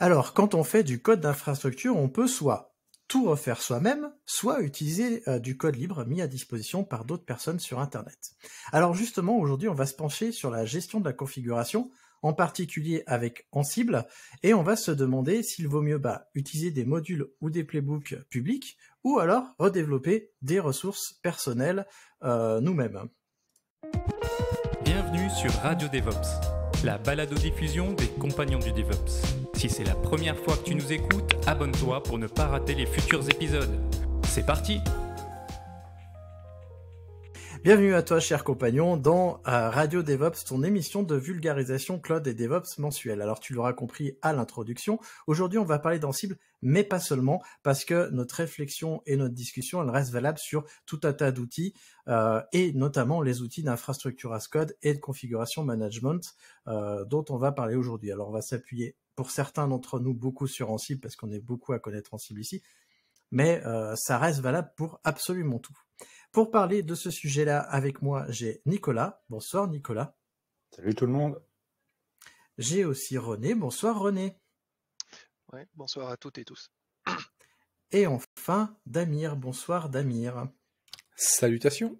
Alors, quand on fait du code d'infrastructure, on peut soit tout refaire soi-même, soit utiliser euh, du code libre mis à disposition par d'autres personnes sur Internet. Alors justement, aujourd'hui, on va se pencher sur la gestion de la configuration, en particulier avec Ansible, et on va se demander s'il vaut mieux bah, utiliser des modules ou des playbooks publics, ou alors redévelopper des ressources personnelles euh, nous-mêmes. Bienvenue sur Radio DevOps, la balado-diffusion des compagnons du DevOps. Si c'est la première fois que tu nous écoutes, abonne-toi pour ne pas rater les futurs épisodes. C'est parti Bienvenue à toi, cher compagnon, dans euh, Radio DevOps, ton émission de vulgarisation cloud et DevOps mensuelle. Alors, tu l'auras compris à l'introduction. Aujourd'hui, on va parler d'Ansible, mais pas seulement, parce que notre réflexion et notre discussion, elle reste valable sur tout un tas d'outils, euh, et notamment les outils d'infrastructure as code et de configuration management, euh, dont on va parler aujourd'hui. Alors, on va s'appuyer pour certains d'entre nous beaucoup sur Ansible parce qu'on est beaucoup à connaître Ansible ici, mais euh, ça reste valable pour absolument tout. Pour parler de ce sujet-là avec moi, j'ai Nicolas. Bonsoir Nicolas. Salut tout le monde. J'ai aussi René. Bonsoir René. bonsoir à toutes et tous. Et enfin, Damir. Bonsoir Damir. Salutations.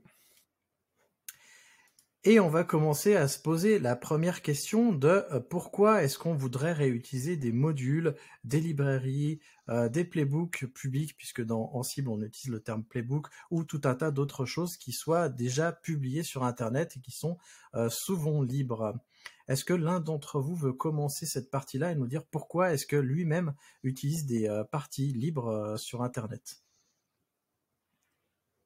Et on va commencer à se poser la première question de euh, pourquoi est-ce qu'on voudrait réutiliser des modules, des librairies, euh, des playbooks publics, puisque dans en cible on utilise le terme playbook, ou tout un tas d'autres choses qui soient déjà publiées sur Internet et qui sont euh, souvent libres. Est-ce que l'un d'entre vous veut commencer cette partie-là et nous dire pourquoi est-ce que lui-même utilise des parties libres sur Internet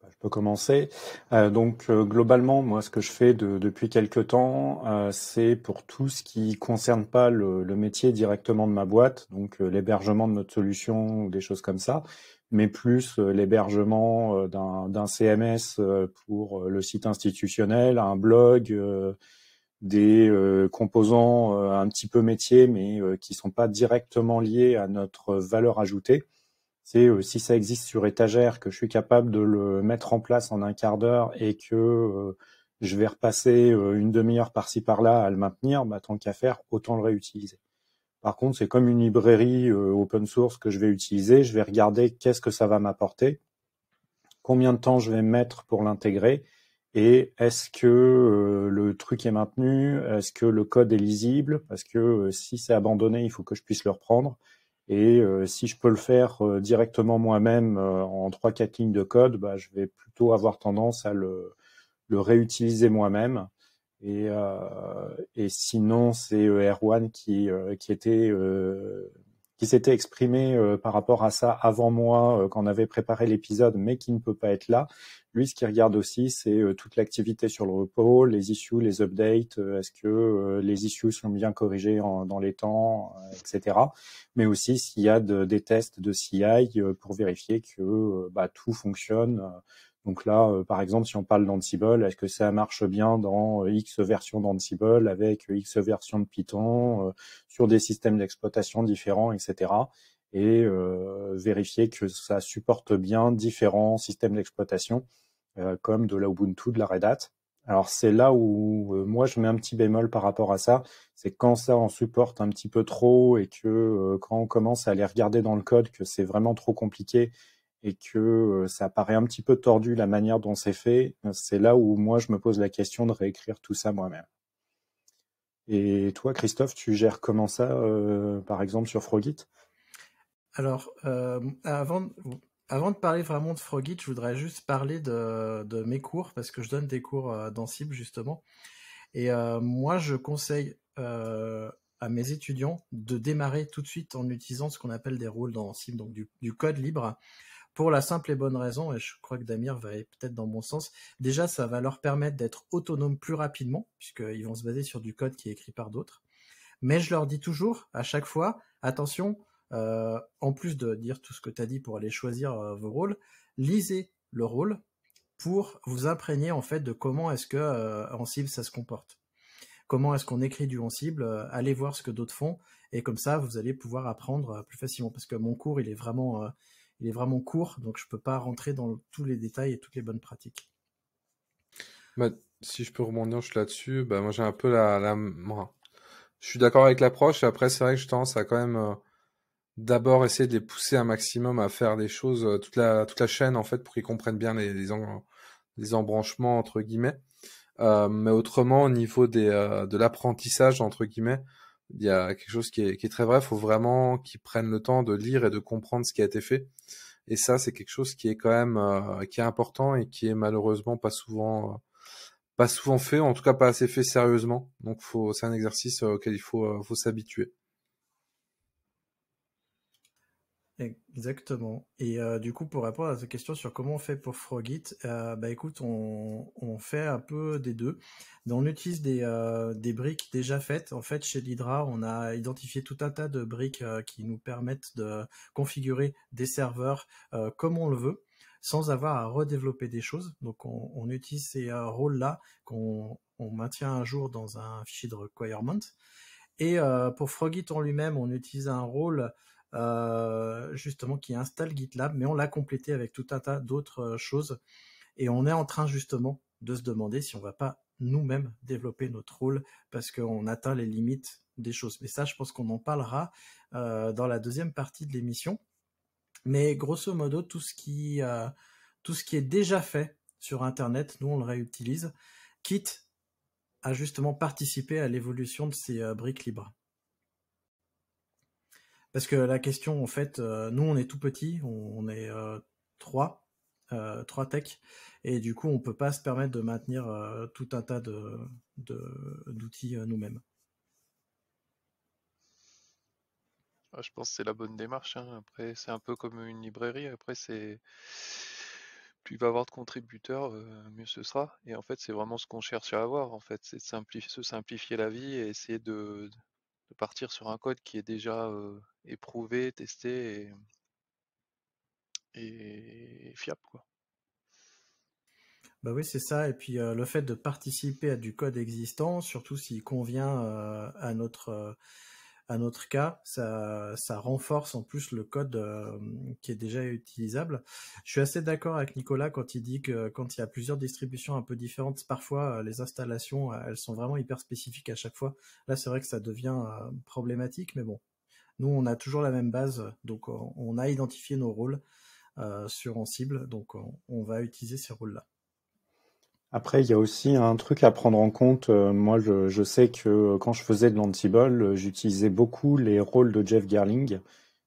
bah, je peux commencer. Euh, donc euh, globalement, moi, ce que je fais depuis quelques temps, euh, c'est pour tout ce qui concerne pas le, métier directement de ma boîte, donc l'hébergement de notre solution ou des choses comme ça, mais plus l'hébergement d'un CMS pour le site institutionnel, un blog, des composants un petit peu métiers, mais qui sont pas directement liés à notre valeur ajoutée c'est euh, si ça existe sur étagère, que je suis capable de le mettre en place en un quart d'heure et que euh, je vais repasser euh, une demi-heure par-ci par-là à le maintenir, bah, tant qu'à faire, autant le réutiliser. Par contre, c'est comme une librairie open source que je vais utiliser, je vais regarder qu'est-ce que ça va m'apporter, combien de temps je vais mettre pour l'intégrer, et est-ce que le truc est maintenu, est-ce que le code est lisible, parce que si c'est abandonné, il faut que je puisse le reprendre, et euh, si je peux le faire euh, directement moi-même euh, en 3-4 lignes de code, bah, je vais plutôt avoir tendance à le, réutiliser moi-même. Et, sinon, c'est r 1 qui était qui s'était exprimé euh, par rapport à ça avant moi, euh, quand on avait préparé l'épisode, mais qui ne peut pas être là. Lui, ce qu'il regarde aussi, c'est euh, toute l'activité sur le repos, les issues, les updates, euh, est-ce que les issues sont bien corrigées en, dans les temps, etc. Mais aussi s'il y a de, des tests de CI pour vérifier que bah, tout fonctionne donc là, euh, par exemple, si on parle d'Ansible, est-ce que ça marche bien dans euh, X version d'Ansible avec euh, X version de Python sur des systèmes d'exploitation différents, etc. Et vérifier que ça supporte bien différents systèmes d'exploitation comme de la Ubuntu, de la Red Hat. Alors c'est là où moi je mets un petit bémol par rapport à ça, c'est quand ça en supporte un petit peu trop et que quand on commence à aller regarder dans le code que c'est vraiment trop compliqué et que euh, ça paraît un petit peu tordu la manière dont c'est fait, euh, c'est là où moi je me pose la question de réécrire tout ça moi-même. Et toi, Christophe, tu gères comment ça, euh, par exemple, sur Frogit Alors, avant, avant de parler vraiment de Frogit, je voudrais juste parler de, mes cours, parce que je donne des cours dans Cible, justement. Et moi, je conseille à mes étudiants de démarrer tout de suite en utilisant ce qu'on appelle des rôles dans Cible, donc du code libre pour la simple et bonne raison, et je crois que Damir va être peut-être dans bon sens, déjà ça va leur permettre d'être autonomes plus rapidement, puisqu'ils vont se baser sur du code qui est écrit par d'autres. Mais je leur dis toujours, à chaque fois, attention, euh, en plus de dire tout ce que tu as dit pour aller choisir euh, vos rôles, lisez le rôle pour vous imprégner en fait de comment est-ce que euh, cible ça se comporte. Comment est-ce qu'on écrit du en cible Allez voir ce que d'autres font et comme ça vous allez pouvoir apprendre plus facilement parce que mon cours il est vraiment il est vraiment court, donc je peux pas rentrer dans tous les détails et toutes les bonnes pratiques. Bah, si je peux rebondir là-dessus, bah, moi j'ai un peu la, la... je suis d'accord avec l'approche. Après, c'est vrai que je tendance à quand même euh, d'abord essayer de les pousser un maximum à faire des choses euh, toute la toute la chaîne en fait pour qu'ils comprennent bien les embranchements entre guillemets. Euh, mais autrement, au niveau de l'apprentissage entre guillemets, il y a quelque chose qui est, très vrai. Il faut vraiment qu'ils prennent le temps de lire et de comprendre ce qui a été fait. Et ça, c'est quelque chose qui est quand même euh, qui est important et qui est malheureusement pas souvent pas souvent fait, en tout cas pas assez fait sérieusement. Donc, faut c'est un exercice euh, auquel il faut euh, faut s'habituer. Exactement. Et euh, du coup, pour répondre à cette question sur comment on fait pour Frogit, euh, bah écoute, on, fait un peu des deux. On utilise des, euh, des briques déjà faites. En fait, chez l'Hydra, on a identifié tout un tas de briques qui nous permettent de configurer des serveurs comme on le veut, sans avoir à redévelopper des choses. Donc, on, utilise ces rôles-là qu'on maintient un jour dans un fichier de requirement. Et pour Frogit en lui-même, on utilise un rôle euh, justement qui installe GitLab, mais on l'a complété avec tout un tas d'autres euh, choses. Et on est en train justement de se demander si on va pas nous-mêmes développer notre rôle parce qu'on atteint les limites des choses. Mais ça, je pense qu'on en parlera euh, dans la deuxième partie de l'émission. Mais grosso modo, tout ce qui tout ce qui est déjà fait sur Internet, nous on le réutilise, quitte à justement participer à l'évolution de ces briques libres. Parce que la question, en fait, euh, nous, on est tout petit, on, est euh, trois, euh, trois techs, et du coup, on peut pas se permettre de maintenir tout un tas de, d'outils nous-mêmes. Ah, je pense que c'est la bonne démarche. Hein. Après, c'est un peu comme une librairie. Après, c'est plus il va y avoir de contributeurs, mieux ce sera. Et en fait, c'est vraiment ce qu'on cherche à avoir. En fait, c'est simplifier, se simplifier la vie et essayer de, partir sur un code qui est déjà éprouvé, testé et, fiable. Quoi. Bah oui, c'est ça. Et puis le fait de participer à du code existant, surtout s'il convient à notre à notre cas, ça, renforce en plus le code euh, qui est déjà utilisable. Je suis assez d'accord avec Nicolas quand il dit que quand il y a plusieurs distributions un peu différentes, parfois euh, les installations, euh, elles sont vraiment hyper spécifiques à chaque fois. Là, c'est vrai que ça devient problématique, mais bon, nous, on a toujours la même base, donc on a identifié nos rôles sur en cible, donc on va utiliser ces rôles-là. Après, il y a aussi un truc à prendre en compte. Euh, moi, je, sais que euh, quand je faisais de l'Antibol, euh, j'utilisais beaucoup les rôles de Jeff Gerling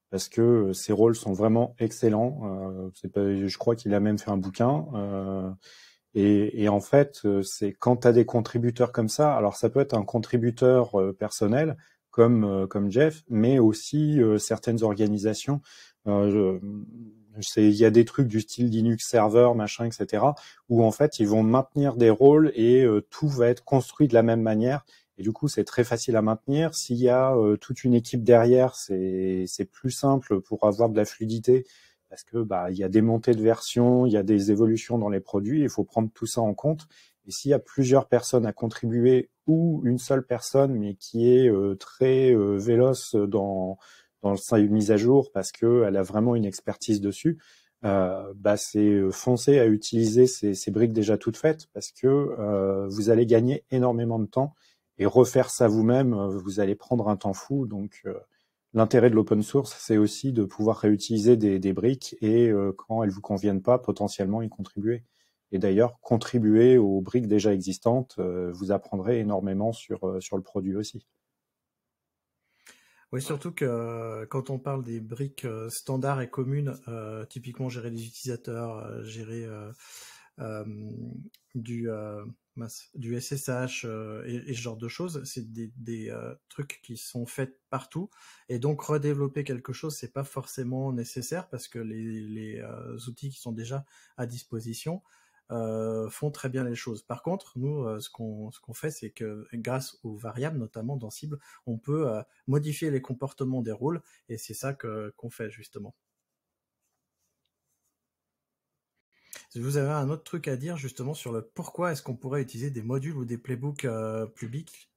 parce que ses rôles sont vraiment excellents. je crois qu'il a même fait un bouquin. et, en fait, c'est quand tu as des contributeurs comme ça, alors ça peut être un contributeur personnel comme, comme Jeff, mais aussi certaines organisations. Il y a des trucs du style Linux serveur, machin, etc., où en fait, ils vont maintenir des rôles et euh, tout va être construit de la même manière. Et du coup, c'est très facile à maintenir. S'il y a euh, toute une équipe derrière, c'est plus simple pour avoir de la fluidité parce que bah il y a des montées de versions, il y a des évolutions dans les produits. Il faut prendre tout ça en compte. Et s'il y a plusieurs personnes à contribuer ou une seule personne mais qui est euh, très véloce dans dans sa mise à jour parce qu'elle a vraiment une expertise dessus, euh, bah, c'est euh, foncer à utiliser ces, briques déjà toutes faites parce que euh, vous allez gagner énormément de temps et refaire ça vous-même, vous allez prendre un temps fou. Donc l'intérêt de l'open source, c'est aussi de pouvoir réutiliser des, des briques et quand elles vous conviennent pas, potentiellement y contribuer. Et d'ailleurs, contribuer aux briques déjà existantes, vous apprendrez énormément sur, sur le produit aussi. Oui, surtout que euh, quand on parle des briques euh, standards et communes, euh, typiquement gérer les utilisateurs, gérer du, SSH et, ce genre de choses, c'est des, trucs qui sont faits partout. Et donc redévelopper quelque chose, n'est pas forcément nécessaire parce que les, les outils qui sont déjà à disposition euh, font très bien les choses. Par contre, nous, euh, ce qu'on fait, c'est que grâce aux variables, notamment dans cible, on peut euh, modifier les comportements des rôles, et c'est ça que qu'on fait justement. Vous avez un autre truc à dire justement sur le pourquoi est-ce qu'on pourrait utiliser des modules ou des playbooks publics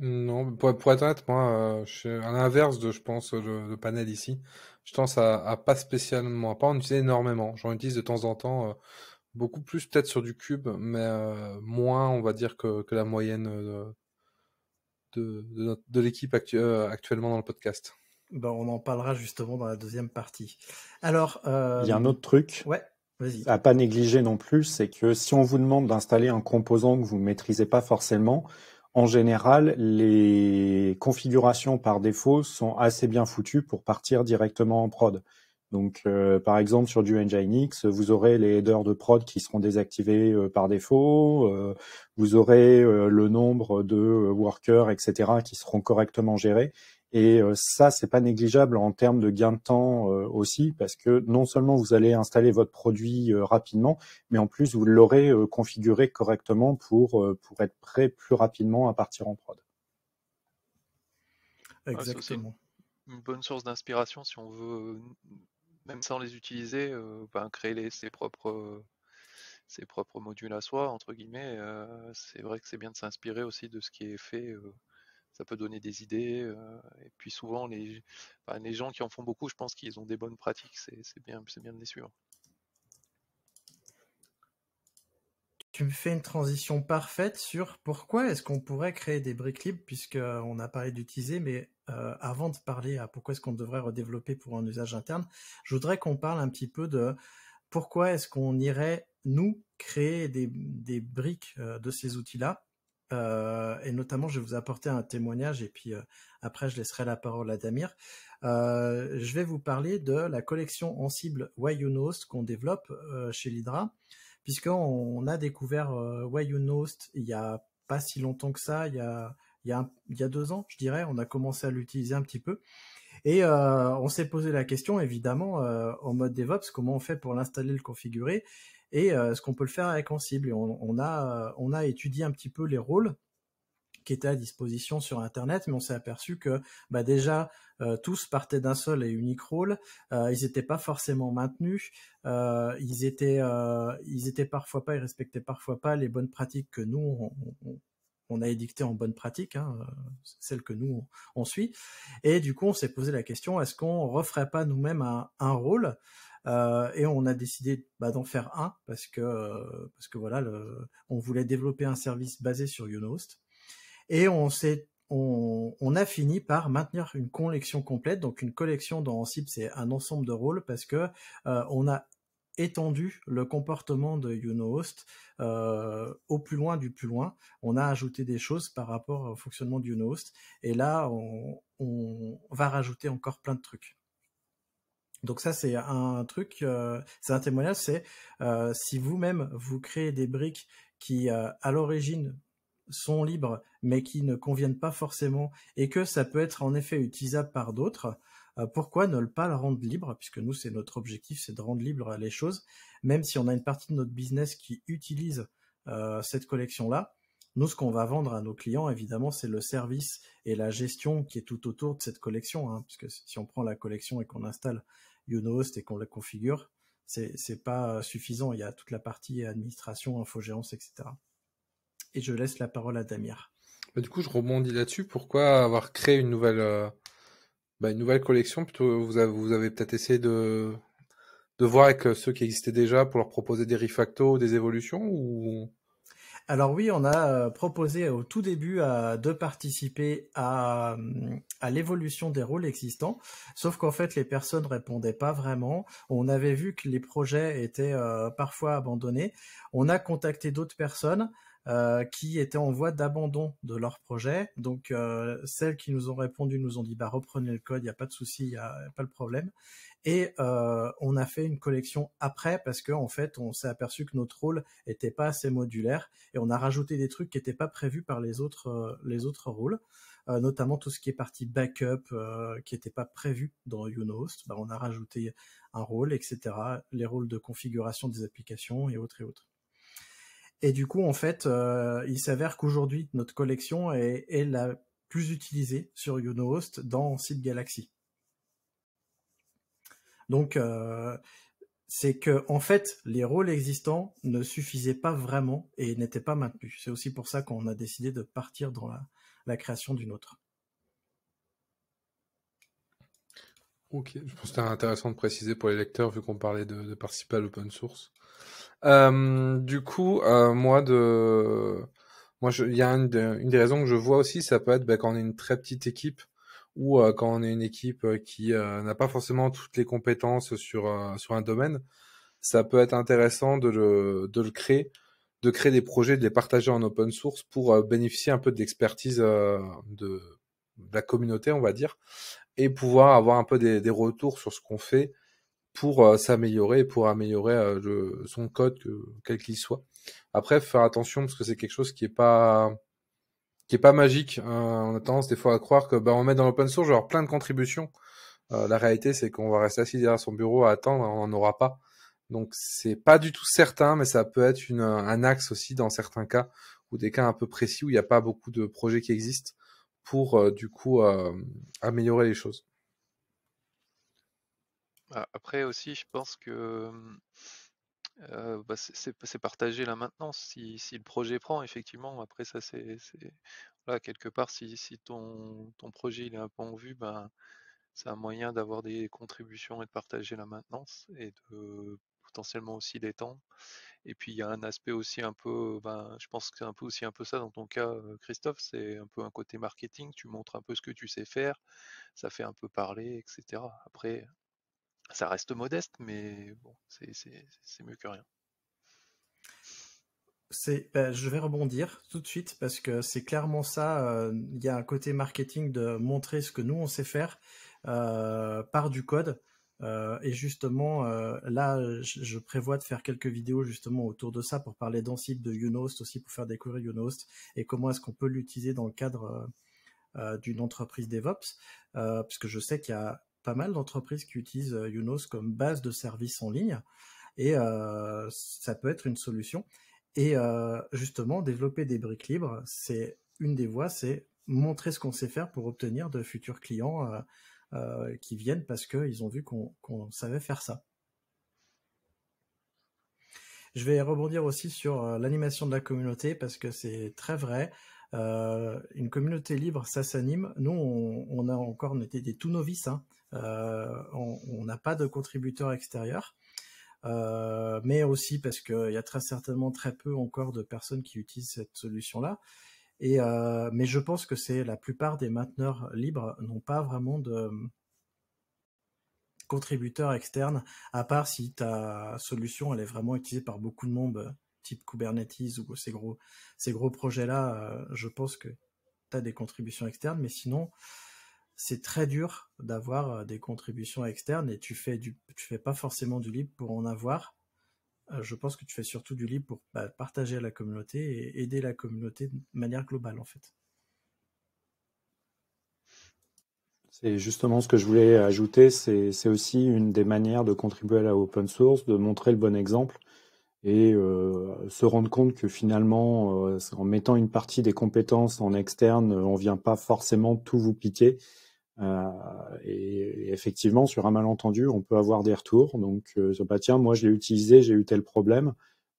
non, pour, être honnête, moi, euh, je suis à l'inverse de, je pense, le, panel ici. Je pense à, pas spécialement, à pas en utiliser énormément. J'en utilise de temps en temps, euh, beaucoup plus peut-être sur du cube, mais euh, moins, on va dire, que, la moyenne de, l'équipe actuellement dans le podcast. Ben, on en parlera justement dans la deuxième partie. Alors, il y a un autre truc. Ouais. À pas négliger non plus, c'est que si on vous demande d'installer un composant que vous ne maîtrisez pas forcément, en général, les configurations par défaut sont assez bien foutues pour partir directement en prod. Donc, euh, par exemple, sur du Nginx, vous aurez les headers de prod qui seront désactivés euh, par défaut, euh, vous aurez le nombre de workers, etc., qui seront correctement gérés, et euh, ça, c'est pas négligeable en termes de gain de temps euh, aussi, parce que non seulement vous allez installer votre produit euh, rapidement, mais en plus vous l'aurez configuré correctement pour pour être prêt plus rapidement à partir en prod. Ah, Exactement. une bonne source d'inspiration si on veut, même sans les utiliser, ben, créer ses propres ses propres modules à soi entre guillemets. c'est vrai que c'est bien de s'inspirer aussi de ce qui est fait ça peut donner des idées. Euh, et puis souvent, les, les gens qui en font beaucoup, je pense qu'ils ont des bonnes pratiques. C'est bien, bien de les suivre. tu me fais une transition parfaite sur pourquoi est-ce qu'on pourrait créer des briques libres, puisqu'on euh, a parlé d'utiliser, mais euh, avant de parler à pourquoi est-ce qu'on devrait redévelopper pour un usage interne, je voudrais qu'on parle un petit peu de pourquoi est-ce qu'on irait, nous, créer des, briques de ces outils-là. Euh, et notamment, je vais vous apporter un témoignage et puis euh, après, je laisserai la parole à Damir. Euh, je vais vous parler de la collection en cible Why You qu'on développe euh, chez Lydra puisqu'on a découvert Why You il y a pas si longtemps que ça, il y a, il y a, il y a deux ans, je dirais, on a commencé à l'utiliser un petit peu. Et on s'est posé la question, évidemment, en mode DevOps, comment on fait pour l'installer, le configurer et est euh, ce qu'on peut le faire avec En Cible on, on, a, euh, on a étudié un petit peu les rôles qui étaient à disposition sur Internet, mais on s'est aperçu que bah, déjà euh, tous partaient d'un seul et unique rôle. ils n'étaient pas forcément maintenus. ils étaient, parfois pas, ils respectaient parfois pas les bonnes pratiques que nous on, a édictées en bonnes pratiques, hein, celles que nous on, suit. Et du coup, on s'est posé la question est-ce qu'on referait pas nous-mêmes un rôle euh, et on a décidé bah, d'en faire un parce que euh, voilà, on voulait développer un service basé sur Unohost. Et on on, a fini par maintenir une collection complète. Donc une collection dans Ansible, c'est un ensemble de rôles parce que euh, on a étendu le comportement de Unohost au plus loin du plus loin. On a ajouté des choses par rapport au fonctionnement de et là on va rajouter encore plein de trucs. Donc ça, c'est un truc, euh, c'est un témoignage, c'est euh, si vous-même, vous créez des briques qui, euh, à l'origine, sont libres, mais qui ne conviennent pas forcément, et que ça peut être en effet utilisable par d'autres, pourquoi ne pas le rendre libre Puisque nous, c'est notre objectif, c'est de rendre libre les choses, même si on a une partie de notre business qui utilise cette collection-là. Nous, ce qu'on va vendre à nos clients, évidemment, c'est le service et la gestion qui est tout autour de cette collection. Hein, puisque si on prend la collection et qu'on installe et qu'on la configure, c'est c'est pas suffisant. Il y a toute la partie administration, infogérance, etc. Et je laisse la parole à Damir. Bah, du coup, je rebondis là-dessus. Pourquoi avoir créé une nouvelle euh, bah, une nouvelle collection plutôt vous avez, vous avez peut-être essayé de de voir avec euh, ceux qui existaient déjà pour leur proposer des refactos, des évolutions ou alors oui, on a euh, proposé au tout début euh, de participer euh, à, l'évolution des rôles existants, sauf qu'en fait les personnes répondaient pas vraiment. On avait vu que les projets étaient parfois abandonnés. On a contacté d'autres personnes. Euh, qui étaient en voie d'abandon de leur projet. Donc euh, celles qui nous ont répondu nous ont dit bah reprenez le code, il n'y a pas de souci, il n'y a, pas le problème. Et euh, on a fait une collection après parce que fait on s'est aperçu que notre rôle était pas assez modulaire et on a rajouté des trucs qui n'étaient pas prévus par les autres les autres rôles notamment tout ce qui est partie backup qui n'était pas prévu dans Unohost. Bah, on a rajouté un rôle, etc. Les rôles de configuration des applications et autres et autres. Et du coup, en fait, euh, il s'avère qu'aujourd'hui, notre collection est, la plus utilisée sur Unohost dans Site Galaxy. Donc, euh, c'est que en fait, les rôles existants ne suffisaient pas vraiment et n'étaient pas maintenus. C'est aussi pour ça qu'on a décidé de partir dans la, création d'une autre. Ok, je pense que c'était intéressant de préciser pour les lecteurs, vu qu'on parlait de, de participer à l'open source, euh, du coup, euh, moi, de, moi, il y a une, des raisons que je vois aussi, ça peut être ben, quand on est une très petite équipe ou euh, quand on est une équipe euh, qui n'a pas forcément toutes les compétences sur sur un domaine, ça peut être intéressant de le de le créer, de créer des projets, de les partager en open source pour bénéficier un peu de l'expertise de... de la communauté, on va dire, et pouvoir avoir un peu des, des retours sur ce qu'on fait pour euh, s'améliorer, pour améliorer euh, son code, quel qu'il soit. Après, faire attention parce que c'est quelque chose qui est pas qui est pas magique. Hein. on a tendance des fois à croire que bah, on met dans l'open source, genre plein de contributions. Euh, la réalité, c'est qu'on va rester assis derrière son bureau à attendre, on n'en aura pas. Donc c'est pas du tout certain, mais ça peut être un axe aussi dans certains cas ou des cas un peu précis où il n'y a pas beaucoup de projets qui existent pour du coup améliorer les choses. Après aussi, je pense que mmh, euh, bah, c'est partager la maintenance. Si, le projet prend, effectivement, après ça, c'est quelque part, si, ton, projet il est un peu en vue, bah, c'est un moyen d'avoir des contributions et de partager la maintenance et de potentiellement aussi temps. Et puis il y a un aspect aussi un peu, ben, je pense que c'est un peu aussi un peu ça dans ton cas, euh, Christophe, c'est un peu un côté marketing, tu montres un peu ce que tu sais faire, ça fait un peu parler, etc. Après, ça reste modeste, mais bon, c'est mieux que rien. Bah, je vais rebondir tout de suite parce que c'est clairement ça. Euh, il y a un côté marketing de montrer ce que nous on sait faire euh, par du code. Euh, et justement, là, je, prévois de faire quelques vidéos justement autour de ça pour parler site de Unost aussi pour faire découvrir Unost et comment est-ce qu'on peut l'utiliser dans le cadre d'une entreprise DevOps, parce que je sais qu'il y a pas mal d'entreprises qui utilisent Younos euh, comme base de services en ligne et euh, ça peut être une solution. Et euh, justement, développer des briques libres, c'est une des voies, c'est montrer ce qu'on sait faire pour obtenir de futurs clients qui viennent parce qu'ils ont vu qu'on savait faire ça. Je vais rebondir aussi sur l'animation de la communauté parce que c'est très vrai. une communauté libre, ça s'anime. Nous, on, a encore, été des tout novices hein, euh, on n'a pas de contributeurs extérieurs. Euh, mais aussi parce qu'il y a très certainement très peu encore de personnes qui utilisent cette solution-là. Et euh, mais je pense que c'est la plupart des mainteneurs libres n'ont pas vraiment de contributeurs externes, à part si ta solution elle est vraiment utilisée par beaucoup de monde, type Kubernetes ou ces gros ces gros projets-là. je pense que tu as des contributions externes, mais sinon c'est très dur d'avoir euh, des contributions externes et tu fais tu fais pas forcément du libre pour en avoir. Euh, je pense que tu fais surtout du libre pour bah, partager à la communauté et aider la communauté de manière globale en fait. C'est justement ce que je voulais ajouter. C'est aussi une des manières de contribuer à la open source, de montrer le bon exemple et euh, se rendre compte que finalement, en mettant une partie des compétences en externe, on ne vient pas forcément tout vous piquer euh, et, effectivement, sur un malentendu, on peut avoir des retours. Donc, euh, bah, tiens, moi, je l'ai utilisé, j'ai eu tel problème.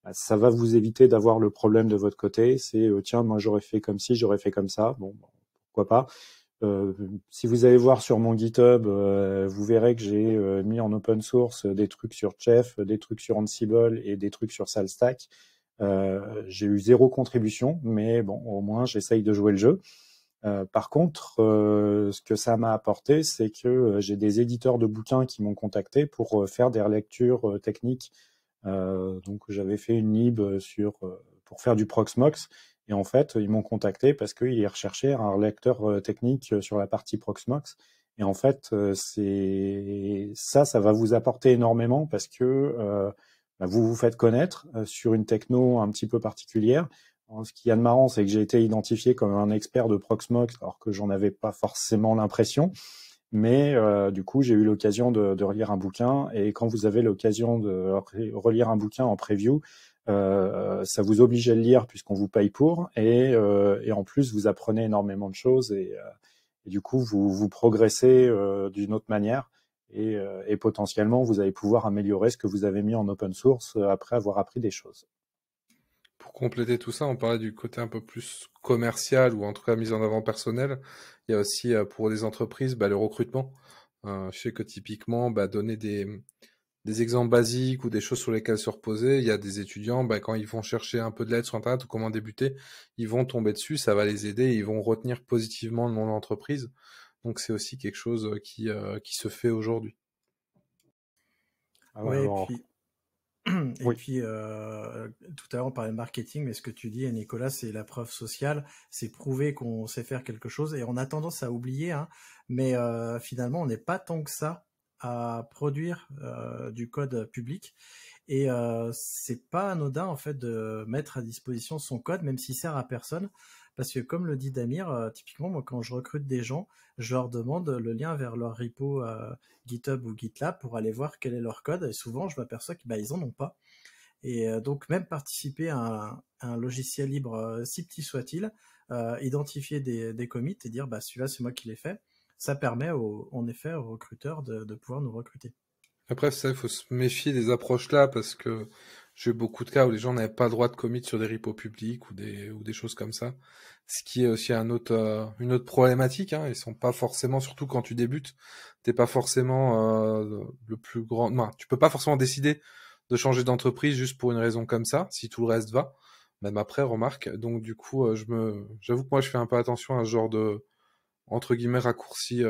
Bah, ça va vous éviter d'avoir le problème de votre côté. C'est, euh, tiens, moi, j'aurais fait comme ci, j'aurais fait comme ça. Bon, bah, pourquoi pas. si vous allez voir sur mon GitHub, vous verrez que j'ai mis en open source des trucs sur Chef, des trucs sur Ansible et des trucs sur SalStack. j'ai eu zéro contribution, mais bon, au moins, j'essaye de jouer le jeu. Euh, par contre, euh, ce que ça m'a apporté, c'est que euh, j'ai des éditeurs de bouquins qui m'ont contacté pour faire des relectures techniques. donc, j'avais fait une lib sur pour faire du Proxmox, et en fait, ils m'ont contacté parce qu'ils recherchaient un lecteur technique sur la partie Proxmox. Et en fait, c'est ça, ça va vous apporter énormément parce que bah, vous vous faites connaître sur une techno un petit peu particulière Hein, ce qu'il y a de marrant, c'est que j'ai été identifié comme un expert de Proxmox, alors que j'en avais pas forcément l'impression. Mais euh, du coup, j'ai eu l'occasion de, relire un bouquin. Et quand vous avez l'occasion de relire un bouquin en preview, euh, ça vous oblige à le lire puisqu'on vous paye pour. Et, euh, en plus, vous apprenez énormément de choses et, du coup, vous, progressez d'une autre manière. et potentiellement, vous allez pouvoir améliorer ce que vous avez mis en open source après avoir appris des choses pour compléter tout ça, on parlait du côté un peu plus commercial ou en tout cas mise en avant personnelle. Il y a aussi euh, pour les entreprises bah, le recrutement. Euh, je sais que typiquement, bah, donner des, exemples basiques ou des choses sur lesquelles se reposer. Il y a des étudiants, bah, quand ils vont chercher un peu de l'aide sur Internet ou comment débuter, ils vont tomber dessus, ça va les aider, ils vont retenir positivement le nom de l'entreprise. Donc c'est aussi quelque chose qui, euh, qui se fait aujourd'hui. Ah ouais, puis... Et puis, euh, tout à l'heure, on parlait de marketing, mais ce que tu dis, Nicolas, c'est la preuve sociale, c'est prouver qu'on sait faire quelque chose, et on a tendance à oublier, hein, mais euh, finalement, on n'est pas tant que ça à produire euh, du code public, et c'est pas anodin, en fait, de mettre à disposition son code, même s'il sert à personne, parce que comme le dit Damir, euh, typiquement, moi, quand je recrute des gens, je leur demande le lien vers leur repo euh, GitHub ou GitLab pour aller voir quel est leur code. Et souvent, je m'aperçois qu'ils bah, n'en ont pas. Et euh, donc, même participer à un, logiciel libre, si petit soit-il, identifier des, commits et dire, bah, celui-là, c'est moi qui l'ai fait, ça permet en effet aux recruteurs de, de pouvoir nous recruter. Après, ça, il faut se méfier des approches là parce que j'ai eu beaucoup de cas où les gens n'avaient pas le droit de commit sur des repos publics ou des, ou des choses comme ça. Ce qui est aussi un autre, euh, une autre problématique. Hein. Ils sont pas forcément, surtout quand tu débutes, t'es pas forcément euh, le plus grand. tu peux pas forcément décider de changer d'entreprise juste pour une raison comme ça, si tout le reste va. Même après, remarque. Donc du coup, euh, je me, j'avoue que moi, je fais un peu attention à ce genre de entre guillemets raccourci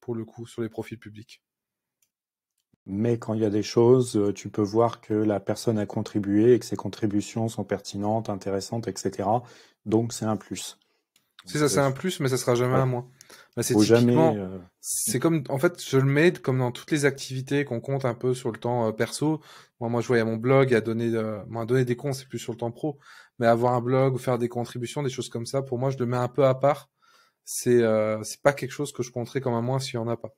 pour le coup sur les profils publics. Mais quand il y a des choses, euh, tu peux voir que la personne a contribué et que ses contributions sont pertinentes, intéressantes, etc. Donc c'est un plus. C'est ça, euh, c'est un plus, mais ça sera jamais un moins. Bah, c'est typiquement, euh, c'est comme, en fait, je le mets comme dans toutes les activités qu'on compte un peu sur le temps perso. Moi, moi, je voyais mon blog à donner, euh, donner des cons, c'est plus sur le temps pro, mais avoir un blog ou faire des contributions, des choses comme ça, pour moi, je le mets un peu à part. C'est, c'est pas quelque chose que je compterais comme un moins s'il n'y en a pas.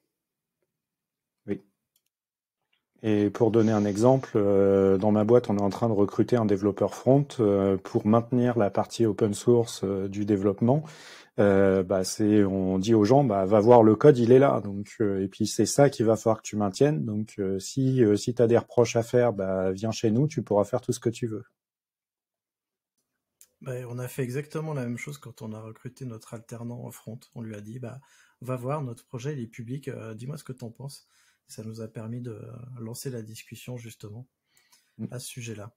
Et pour donner un exemple, euh, dans ma boîte, on est en train de recruter un développeur front euh, pour maintenir la partie open source euh, du développement. Bah, on dit aux gens bah, va voir le code il est là donc et puis c'est ça qu'il va falloir que tu maintiennes donc si tu as des reproches à faire bah, viens chez nous tu pourras faire tout ce que tu veux on a fait exactement la même chose quand on a recruté notre alternant front on lui a dit bah va voir notre projet il est public dis-moi ce que tu en penses ça nous a permis de lancer la discussion justement mm. à ce sujet-là.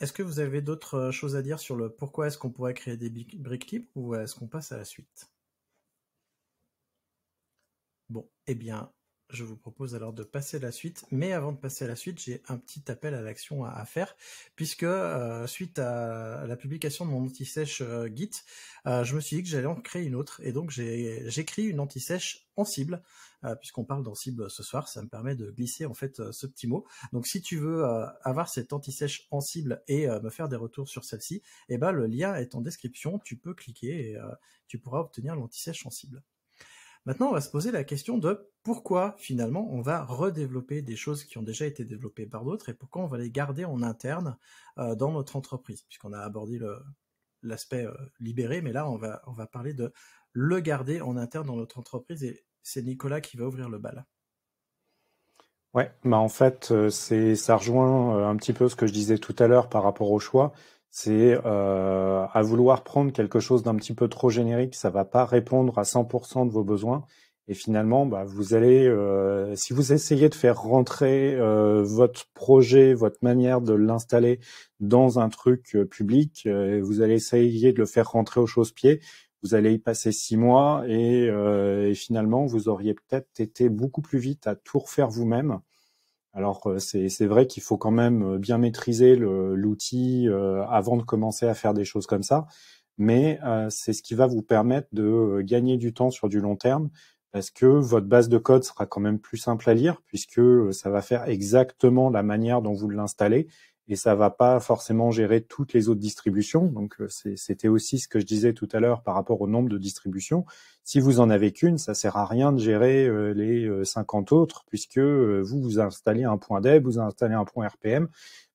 Est-ce que vous avez d'autres euh, choses à dire sur le pourquoi est-ce qu'on pourrait créer des briques libres ou est-ce qu'on passe à la suite Bon, eh bien, je vous propose alors de passer à la suite. Mais avant de passer à la suite, j'ai un petit appel à l'action à, faire, puisque euh, suite à la publication de mon anti-sèche euh, Git, euh, je me suis dit que j'allais en créer une autre, et donc j'écris une anti-sèche en cible, puisqu'on parle d'en cible ce soir, ça me permet de glisser en fait ce petit mot. Donc si tu veux avoir cette anti-sèche en cible et me faire des retours sur celle-ci, eh ben, le lien est en description, tu peux cliquer et tu pourras obtenir l'anti-sèche en cible. Maintenant, on va se poser la question de pourquoi finalement on va redévelopper des choses qui ont déjà été développées par d'autres et pourquoi on va les garder en interne euh, dans notre entreprise, puisqu'on a abordé l'aspect euh, libéré, mais là on va, on va parler de le garder en interne dans notre entreprise et c'est Nicolas qui va ouvrir le bal. Ouais, bah en fait, euh, ça rejoint un petit peu ce que je disais tout à l'heure par rapport au choix c'est euh, à vouloir prendre quelque chose d'un petit peu trop générique, ça va pas répondre à 100% de vos besoins. Et finalement, bah, vous allez, euh, si vous essayez de faire rentrer euh, votre projet, votre manière de l'installer dans un truc public, vous allez essayer de le faire rentrer aux chausse pied Vous allez y passer six mois et, et finalement, vous auriez peut-être été beaucoup plus vite à tout refaire vous-même alors euh, c'est vrai qu'il faut quand même euh, bien maîtriser l'outil euh, avant de commencer à faire des choses comme ça, mais c'est ce qui va vous permettre de gagner du temps sur du long terme parce que votre base de code sera quand même plus simple à lire puisque ça va faire exactement la manière dont vous l'installez et ça va pas forcément gérer toutes les autres distributions. Donc euh, c'était aussi ce que je disais tout à l'heure par rapport au nombre de distributions. Si vous en avez qu'une, ça sert à rien de gérer euh, les 50 euh, autres puisque vous vous installez un point dev, vous installez un point RPM,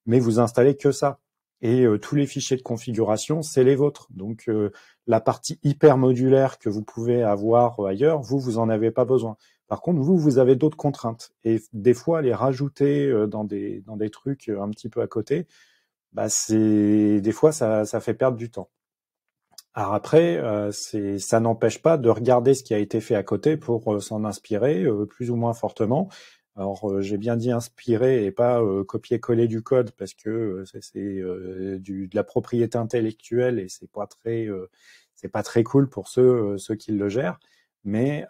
mais vous installez que ça et euh, tous les fichiers de configuration, c'est les vôtres. Donc euh, la partie hyper modulaire que vous pouvez avoir euh, ailleurs, vous, vous en avez pas besoin. Par contre, vous, vous avez d'autres contraintes. Et des fois, les rajouter dans, des, dans des trucs un petit peu à côté, bah, c'est des fois, ça, ça fait perdre du temps. Alors après, c'est ça n'empêche pas de regarder ce qui a été fait à côté pour s'en inspirer plus ou moins fortement, alors euh, j'ai bien dit inspirer et pas euh, copier-coller du code parce que euh, c'est de la propriété intellectuelle et c'est pas très c'est pas très cool pour ceux ceux qui le gèrent mais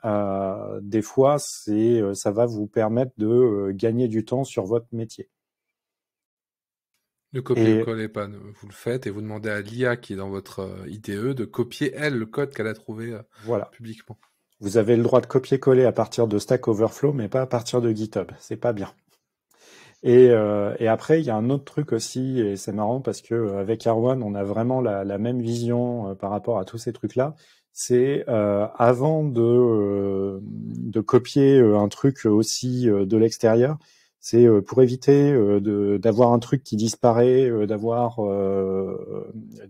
des fois, c'est, ça va vous permettre de gagner du temps sur votre métier. Ne copiez coller pas, vous le faites et vous demandez à l'IA qui est dans votre IDE de copier elle le code qu'elle a trouvé publiquement. Vous avez le droit de copier-coller à partir de Stack Overflow, mais pas à partir de GitHub. C'est pas bien. Et, euh, après, il y a un autre truc aussi, et c'est marrant parce que euh, avec Arwan, on a vraiment la, même vision euh, par rapport à tous ces trucs-là. C'est avant de, de copier un truc aussi de l'extérieur, c'est pour éviter d'avoir un truc qui disparaît, d'avoir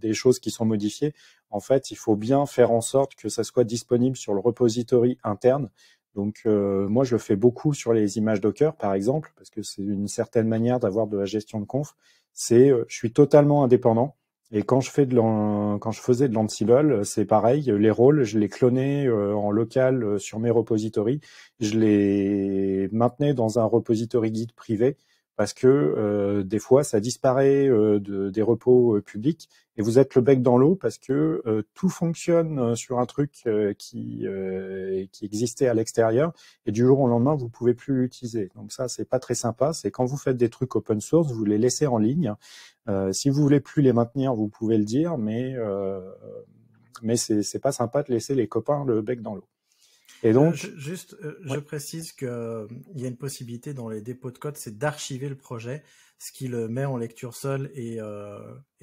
des choses qui sont modifiées en fait, il faut bien faire en sorte que ça soit disponible sur le repository interne. Donc, euh, moi, je le fais beaucoup sur les images Docker, par exemple, parce que c'est une certaine manière d'avoir de la gestion de conf. C'est, euh, je suis totalement indépendant. Et quand je de faisais de l'Ansible, c'est pareil. Les rôles, je les clonais euh, en local sur mes repositories. Je les maintenais dans un repository guide privé parce que euh, des fois ça disparaît euh, de, des repos euh, publics et vous êtes le bec dans l'eau parce que tout fonctionne sur un truc qui qui existait à l'extérieur et du jour au lendemain vous pouvez plus l'utiliser. Donc ça c'est pas très sympa. C'est quand vous faites des trucs open source, vous les laissez en ligne. si vous voulez plus les maintenir, vous pouvez le dire, mais mais c'est c'est pas sympa de laisser les copains le bec dans l'eau. Euh, juste, euh, je précise qu'il euh, y a une possibilité dans les dépôts de code, c'est d'archiver le projet, ce qui le met en lecture seule et,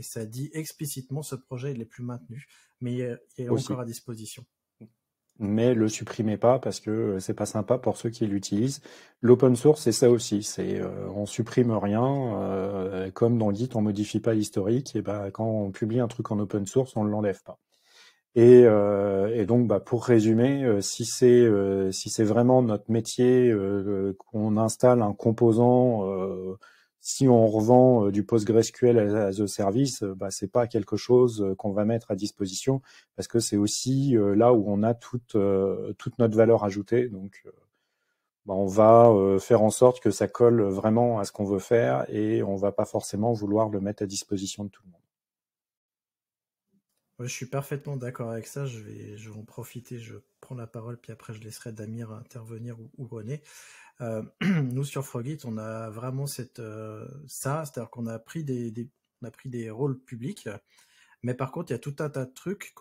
ça dit explicitement ce projet il n'est plus maintenu, mais il est, encore à disposition. Mais le supprimez pas parce que c'est pas sympa pour ceux qui l'utilisent. L'open source, c'est ça aussi. C'est on supprime rien, comme dans Git, on modifie pas l'historique. Et ben quand on publie un truc en open source, on ne l'enlève pas. Euh, et, donc, bah, pour résumer, euh, si c'est euh, si c'est vraiment notre métier qu'on installe un composant, si on revend du PostgreSQL à The service, bah, c'est pas quelque chose qu'on va mettre à disposition parce que c'est aussi là où on a toute toute notre valeur ajoutée. Donc, bah, on va faire en sorte que ça colle vraiment à ce qu'on veut faire et on va pas forcément vouloir le mettre à disposition de tout le monde je suis parfaitement d'accord avec ça. Je vais, je vais en profiter. Je prends la parole, puis après, je laisserai Damir intervenir ou, René. Euh, nous, sur Frogit, on a vraiment cette, euh, ça, c'est-à-dire qu'on a pris des, on a pris des rôles publics mais par contre, il y a tout un tas de trucs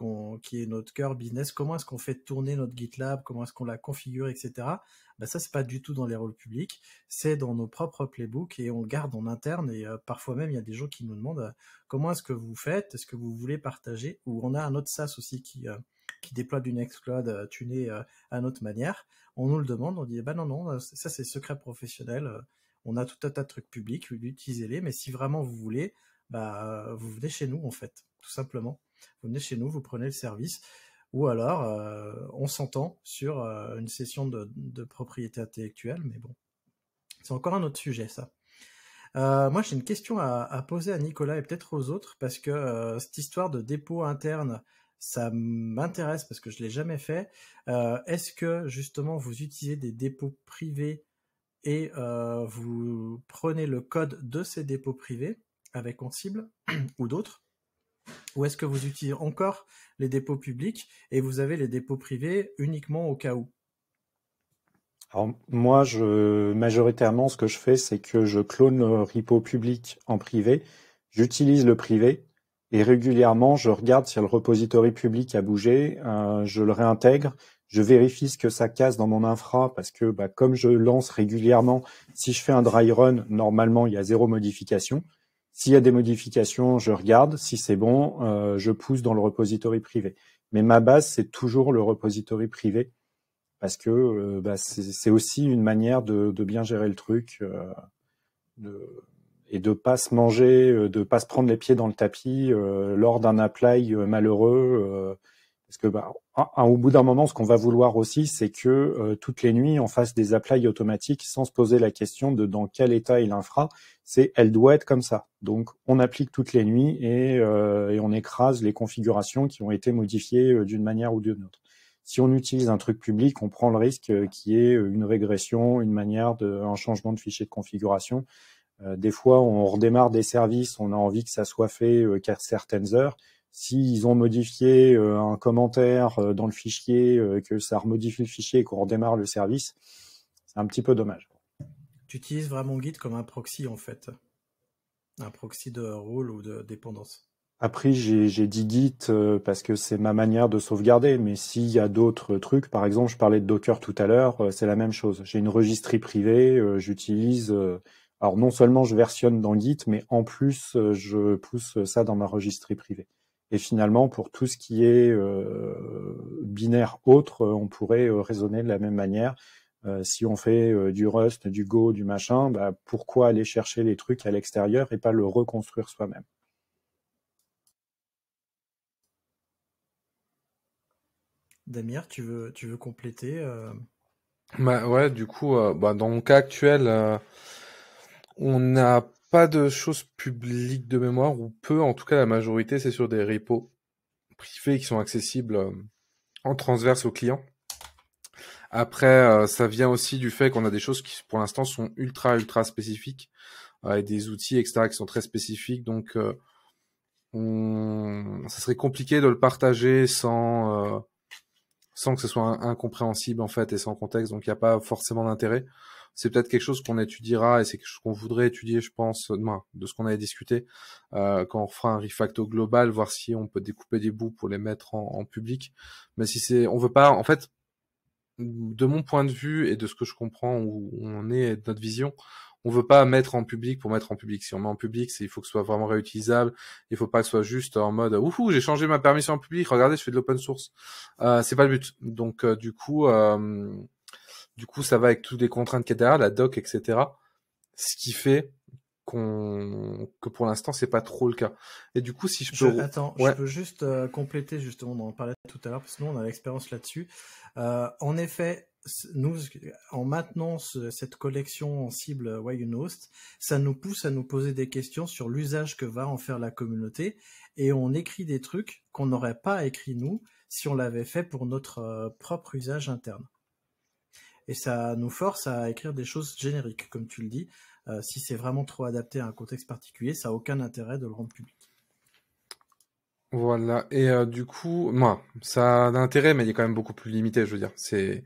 qui est notre cœur business. Comment est-ce qu'on fait tourner notre GitLab Comment est-ce qu'on la configure, etc. Ben ça, c'est pas du tout dans les rôles publics. C'est dans nos propres playbooks et on le garde en interne. Et euh, parfois même, il y a des gens qui nous demandent euh, comment est-ce que vous faites Est-ce que vous voulez partager Ou on a un autre SaaS aussi qui euh, qui déploie du Nextcloud tuné à notre manière. On nous le demande. On dit bah non non, ça c'est secret professionnel. On a tout un tas de trucs publics, utilisez-les. Mais si vraiment vous voulez, bah, vous venez chez nous en fait tout simplement. Vous venez chez nous, vous prenez le service, ou alors euh, on s'entend sur euh, une session de, propriété intellectuelle, mais bon, c'est encore un autre sujet ça. Euh, moi j'ai une question à, poser à Nicolas et peut-être aux autres, parce que cette histoire de dépôt interne, ça m'intéresse parce que je l'ai jamais fait. Est-ce que justement vous utilisez des dépôts privés et vous prenez le code de ces dépôts privés avec cible ou d'autres ou est-ce que vous utilisez encore les dépôts publics et vous avez les dépôts privés uniquement au cas où Alors, moi, majoritairement, ce que je fais, c'est que je clone le repo public en privé, j'utilise le privé et régulièrement, je regarde si le repository public a bougé, euh, je le réintègre, je vérifie ce que ça casse dans mon infra parce que bah, comme je lance régulièrement, si je fais un dry run, normalement, il y a zéro modification. S'il y a des modifications, je regarde. Si c'est bon, euh, je pousse dans le repository privé. Mais ma base, c'est toujours le repository privé parce que euh, bah, c'est aussi une manière de, bien gérer le truc euh, de, et de pas se manger, euh, de pas se prendre les pieds dans le tapis lors d'un apply malheureux parce que bah, ah, ah, au bout d'un moment, ce qu'on va vouloir aussi, c'est que euh, toutes les nuits, on fasse des applies automatiques sans se poser la question de dans quel état il infra. C'est elle doit être comme ça. Donc, on applique toutes les nuits et, euh, on écrase les configurations qui ont été modifiées euh, d'une manière ou d'une autre. Si on utilise un truc public, on prend le risque qui est une régression, une manière un changement de fichier de configuration. des fois, on redémarre des services, on a envie que ça soit fait qu'à certaines heures S'ils ont modifié euh, un commentaire euh, dans le fichier, euh, que ça remodifie le fichier et qu'on redémarre le service, c'est un petit peu dommage. Tu utilises vraiment Git comme un proxy en fait, un proxy de rôle ou de dépendance. Après, j'ai dit Git parce que c'est ma manière de sauvegarder, mais s'il y a d'autres trucs, par exemple, je parlais de Docker tout à l'heure, c'est la même chose. J'ai une registrie privée, j'utilise. Alors non seulement je versionne dans Git, mais en plus je pousse ça dans ma registrie privée. Et finalement, pour tout ce qui est euh, binaire autre, euh, on pourrait euh, raisonner de la même manière. si on fait du Rust, du Go, du machin, bah, pourquoi aller chercher les trucs à l'extérieur et pas le reconstruire soi-même Damir, tu veux, tu veux compléter bah Ouais, du coup, bah, dans mon cas actuel, on a pas de choses publiques de mémoire, ou peu, en tout cas la majorité, c'est sur des repos privés qui sont accessibles euh, en transverse aux clients. Après, euh, ça vient aussi du fait qu'on a des choses qui, pour l'instant, sont ultra, ultra spécifiques, euh, et des outils, etc., qui sont très spécifiques. Donc, ça serait compliqué de le partager sans, sans que ce soit incompréhensible, en fait, et sans contexte. Donc, il n'y a pas forcément d'intérêt. C'est peut-être quelque chose qu'on étudiera et c'est quelque chose qu'on voudrait étudier, je pense, demain, de ce qu'on avait discuté, euh, quand on fera un refacto global, voir si on peut découper des bouts pour les mettre en, public. Mais si c'est, on veut pas, en fait, de mon point de vue et de ce que je comprends où on est et de notre vision, on veut pas mettre en public pour mettre en public. Si on met en public, c'est il faut que ce soit vraiment réutilisable. Il faut pas que ce soit juste en mode ouf, j'ai changé ma permission en public. Regardez, je fais de l'open source. Euh, c'est pas le but. Donc euh, du coup, euh, du coup, ça va avec toutes les contraintes qu'il y a derrière, la doc, etc. Ce qui fait qu'on que pour l'instant c'est pas trop le cas. Et du coup, si je peux, attends, je peux juste euh, compléter justement, on en parlait tout à l'heure parce que nous on a l'expérience là-dessus. Euh, en effet, nous en maintenant cette collection en cible euh, Why ça nous pousse à nous poser des questions sur l'usage que va en faire la communauté et on écrit des trucs qu'on n'aurait pas écrit nous si on l'avait fait pour notre propre usage interne et ça nous force à écrire des choses génériques, comme tu le dis. Euh, si c'est vraiment trop adapté à un contexte particulier, ça n'a aucun intérêt de le rendre public. Voilà, et euh, du coup, moi, ça a d'intérêt, mais il est quand même beaucoup plus limité, je veux dire. C'est,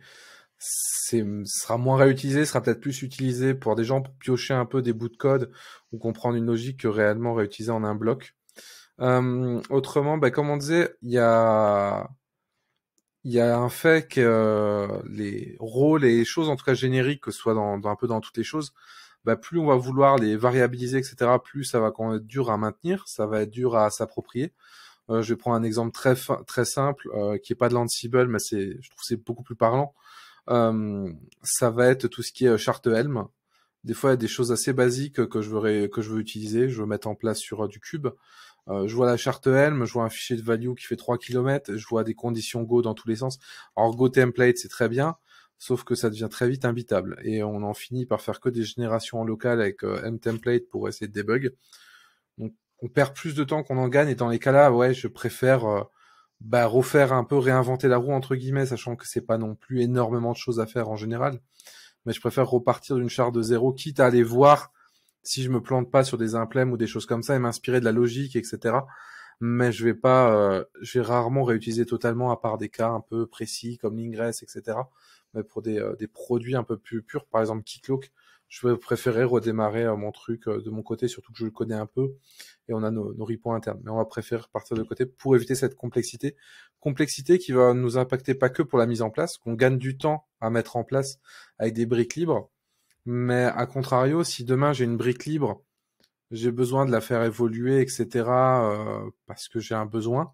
sera moins réutilisé, sera peut-être plus utilisé pour des gens pour piocher un peu des bouts de code ou comprendre une logique que réellement réutiliser en un bloc. Euh, autrement, bah, comme on disait, il y a il y a un fait que euh, les rôles et les choses, en tout cas génériques, que ce soit dans, un peu dans toutes les choses, bah plus on va vouloir les variabiliser, etc., plus ça va quand même être dur à maintenir, ça va être dur à s'approprier. Euh, je vais prendre un exemple très très simple, euh, qui est pas de l'Ansible, mais c'est, je trouve c'est beaucoup plus parlant. ça va être tout ce qui est charte Helm. Des fois, il y a des choses assez basiques que je veux que je veux utiliser, je veux mettre en place sur du cube. Euh, je vois la charte Helm, je vois un fichier de value qui fait 3 km, je vois des conditions Go dans tous les sens. Or, Go template, c'est très bien, sauf que ça devient très vite imbitable. Et on en finit par faire que des générations en local avec euh, M template pour essayer de débug. Donc on perd plus de temps qu'on en gagne, et dans les cas-là, ouais, je préfère euh, bah, refaire un peu, réinventer la roue, entre guillemets, sachant que c'est pas non plus énormément de choses à faire en général. Mais je préfère repartir d'une charte de zéro, quitte à aller voir si je me plante pas sur des implèmes ou des choses comme ça et m'inspirer de la logique, etc. Mais je vais pas, j'ai euh, je vais rarement réutiliser totalement à part des cas un peu précis comme l'ingress, etc. Mais pour euh, des, produits un peu plus purs, par exemple kicklock je vais préférer redémarrer euh, mon truc de mon côté, surtout que je le connais un peu et on a nos, nos internes. Mais on va préférer partir de côté pour éviter cette complexité. Complexité qui va nous impacter pas que pour la mise en place, qu'on gagne du temps à mettre en place avec des briques libres, mais à contrario, si demain j'ai une brique libre, j'ai besoin de la faire évoluer, etc., euh, parce que j'ai un besoin,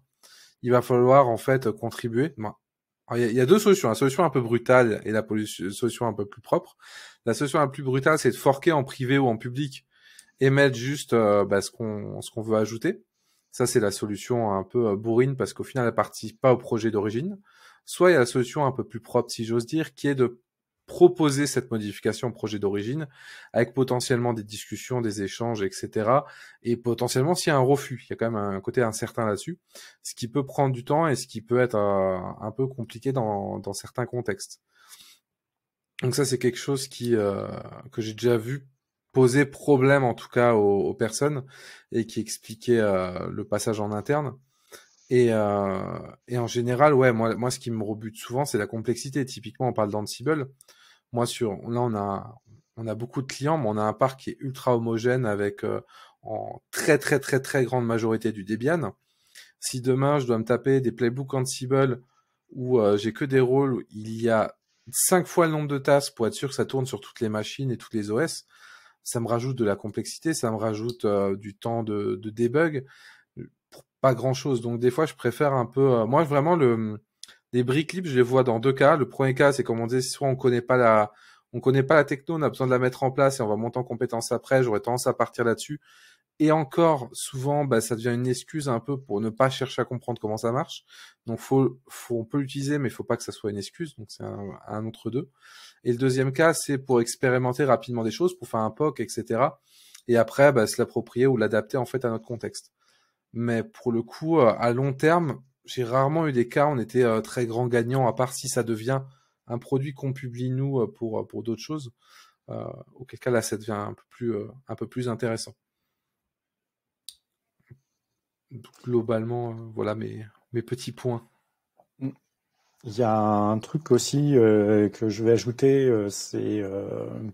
il va falloir en fait contribuer. il y, a deux solutions, la solution un peu brutale et la solution un peu plus propre. La solution la plus brutale, c'est de forquer en privé ou en public et mettre juste euh, bah, ce qu'on veut ajouter. Ça, c'est la solution un peu euh, bourrine parce qu'au final, elle participe pas au projet d'origine. Soit il y a la solution un peu plus propre, si j'ose dire, qui est de proposer cette modification au projet d'origine, avec potentiellement des discussions, des échanges, etc. Et potentiellement s'il y a un refus, il y a quand même un côté incertain là-dessus, ce qui peut prendre du temps et ce qui peut être un, peu compliqué dans, certains contextes. Donc ça c'est quelque chose qui euh, que j'ai déjà vu poser problème en tout cas aux, personnes et qui expliquait euh, le passage en interne. Euh, et, en général, ouais, moi, moi, ce qui me rebute souvent, c'est la complexité. Typiquement, on parle d'Ansible. Moi, sur, là, on a, on a beaucoup de clients, mais on a un parc qui est ultra homogène avec euh, en très, très, très, très grande majorité du Debian. Si demain, je dois me taper des playbooks Ansible où euh, j'ai que des rôles il y a cinq fois le nombre de tasses pour être sûr que ça tourne sur toutes les machines et toutes les OS, ça me rajoute de la complexité, ça me rajoute euh, du temps de, de debug, pas grand chose. Donc des fois, je préfère un peu, moi vraiment le, les briques je les vois dans deux cas. Le premier cas, c'est comme on disait, soit on connaît pas la, on connaît pas la techno, on a besoin de la mettre en place et on va monter en compétence après. J'aurais tendance à partir là-dessus. Et encore, souvent, bah, ça devient une excuse un peu pour ne pas chercher à comprendre comment ça marche. Donc, faut, faut on peut l'utiliser, mais il faut pas que ça soit une excuse. Donc, c'est un, entre deux. Et le deuxième cas, c'est pour expérimenter rapidement des choses, pour faire un POC, etc. Et après, bah, se l'approprier ou l'adapter en fait à notre contexte. Mais pour le coup, euh, à long terme, j'ai rarement eu des cas, on était euh, très grand gagnant, à part si ça devient un produit qu'on publie nous euh, pour, euh, pour d'autres choses, auquel cas là ça devient un peu plus, un peu plus intéressant. globalement, voilà mes, mes petits points. Il y a un truc aussi euh, que je vais ajouter, euh, c'est euh,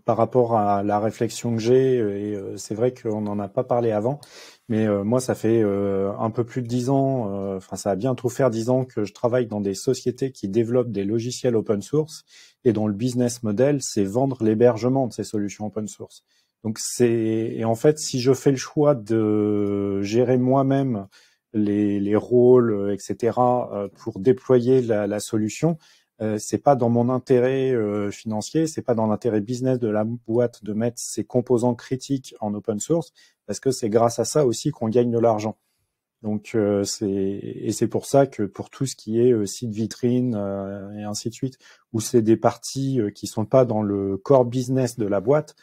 par rapport à la réflexion que j'ai, et c'est vrai qu'on n'en a pas parlé avant, mais moi ça fait un peu plus de dix ans, enfin ça a bien trop faire dix ans que je travaille dans des sociétés qui développent des logiciels open source et dont le business model c'est vendre l'hébergement de ces solutions open source. Donc c'est et en fait si je fais le choix de gérer moi-même les, rôles, euh, etc., euh, pour déployer la, solution, ce euh, c'est pas dans mon intérêt financier, c'est pas dans l'intérêt business de la boîte de mettre ces composants critiques en open source, parce que c'est grâce à ça aussi qu'on gagne de l'argent. Donc c'est et c'est pour ça que pour tout ce qui est site vitrine et ainsi de suite, où c'est des parties qui sont pas dans le core business de la boîte,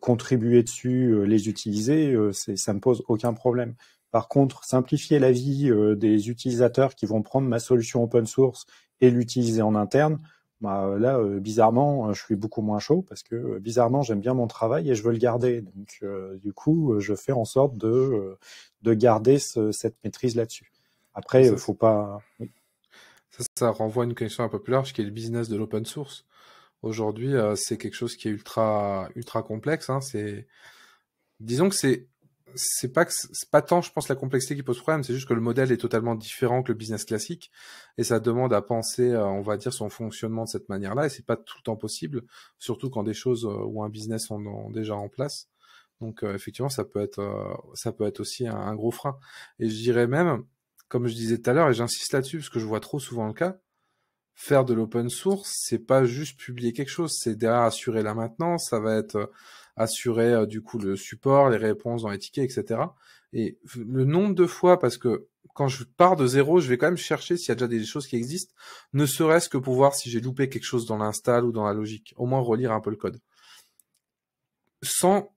contribuer dessus, les utiliser, ça ça me pose aucun problème. Par contre, simplifier la vie euh, des utilisateurs qui vont prendre ma solution open source et l'utiliser en interne, bah, euh, là, euh, bizarrement, je suis beaucoup moins chaud parce que bizarrement, j'aime bien mon travail et je veux le garder. Donc, du coup, je fais en sorte de, de garder cette maîtrise là-dessus. Après, il faut pas. Ça, renvoie à une question un peu plus large qui est le business de l'open source. Aujourd'hui, c'est quelque chose qui est ultra, ultra complexe. Hein. disons que c'est c'est pas que c'est pas tant, je pense, la complexité qui pose problème, c'est juste que le modèle est totalement différent que le business classique et ça demande à penser, euh, on va dire, son fonctionnement de cette manière-là et c'est pas tout le temps possible, surtout quand des choses euh, ou un business sont ont déjà en place. Donc euh, effectivement, ça peut être ça peut être aussi un, un gros frein. Et je dirais même, comme je disais tout à l'heure, et j'insiste là-dessus parce que je vois trop souvent le cas, faire de l'open source, c'est pas juste publier quelque chose, c'est derrière assurer la maintenance, ça va être assurer euh, du coup le support, les réponses dans les tickets, etc. Et le nombre de fois, parce que quand je pars de zéro, je vais quand même chercher s'il y a déjà des choses qui existent, ne serait-ce que pour voir si j'ai loupé quelque chose dans l'install ou dans la logique, au moins relire un peu le code. Sans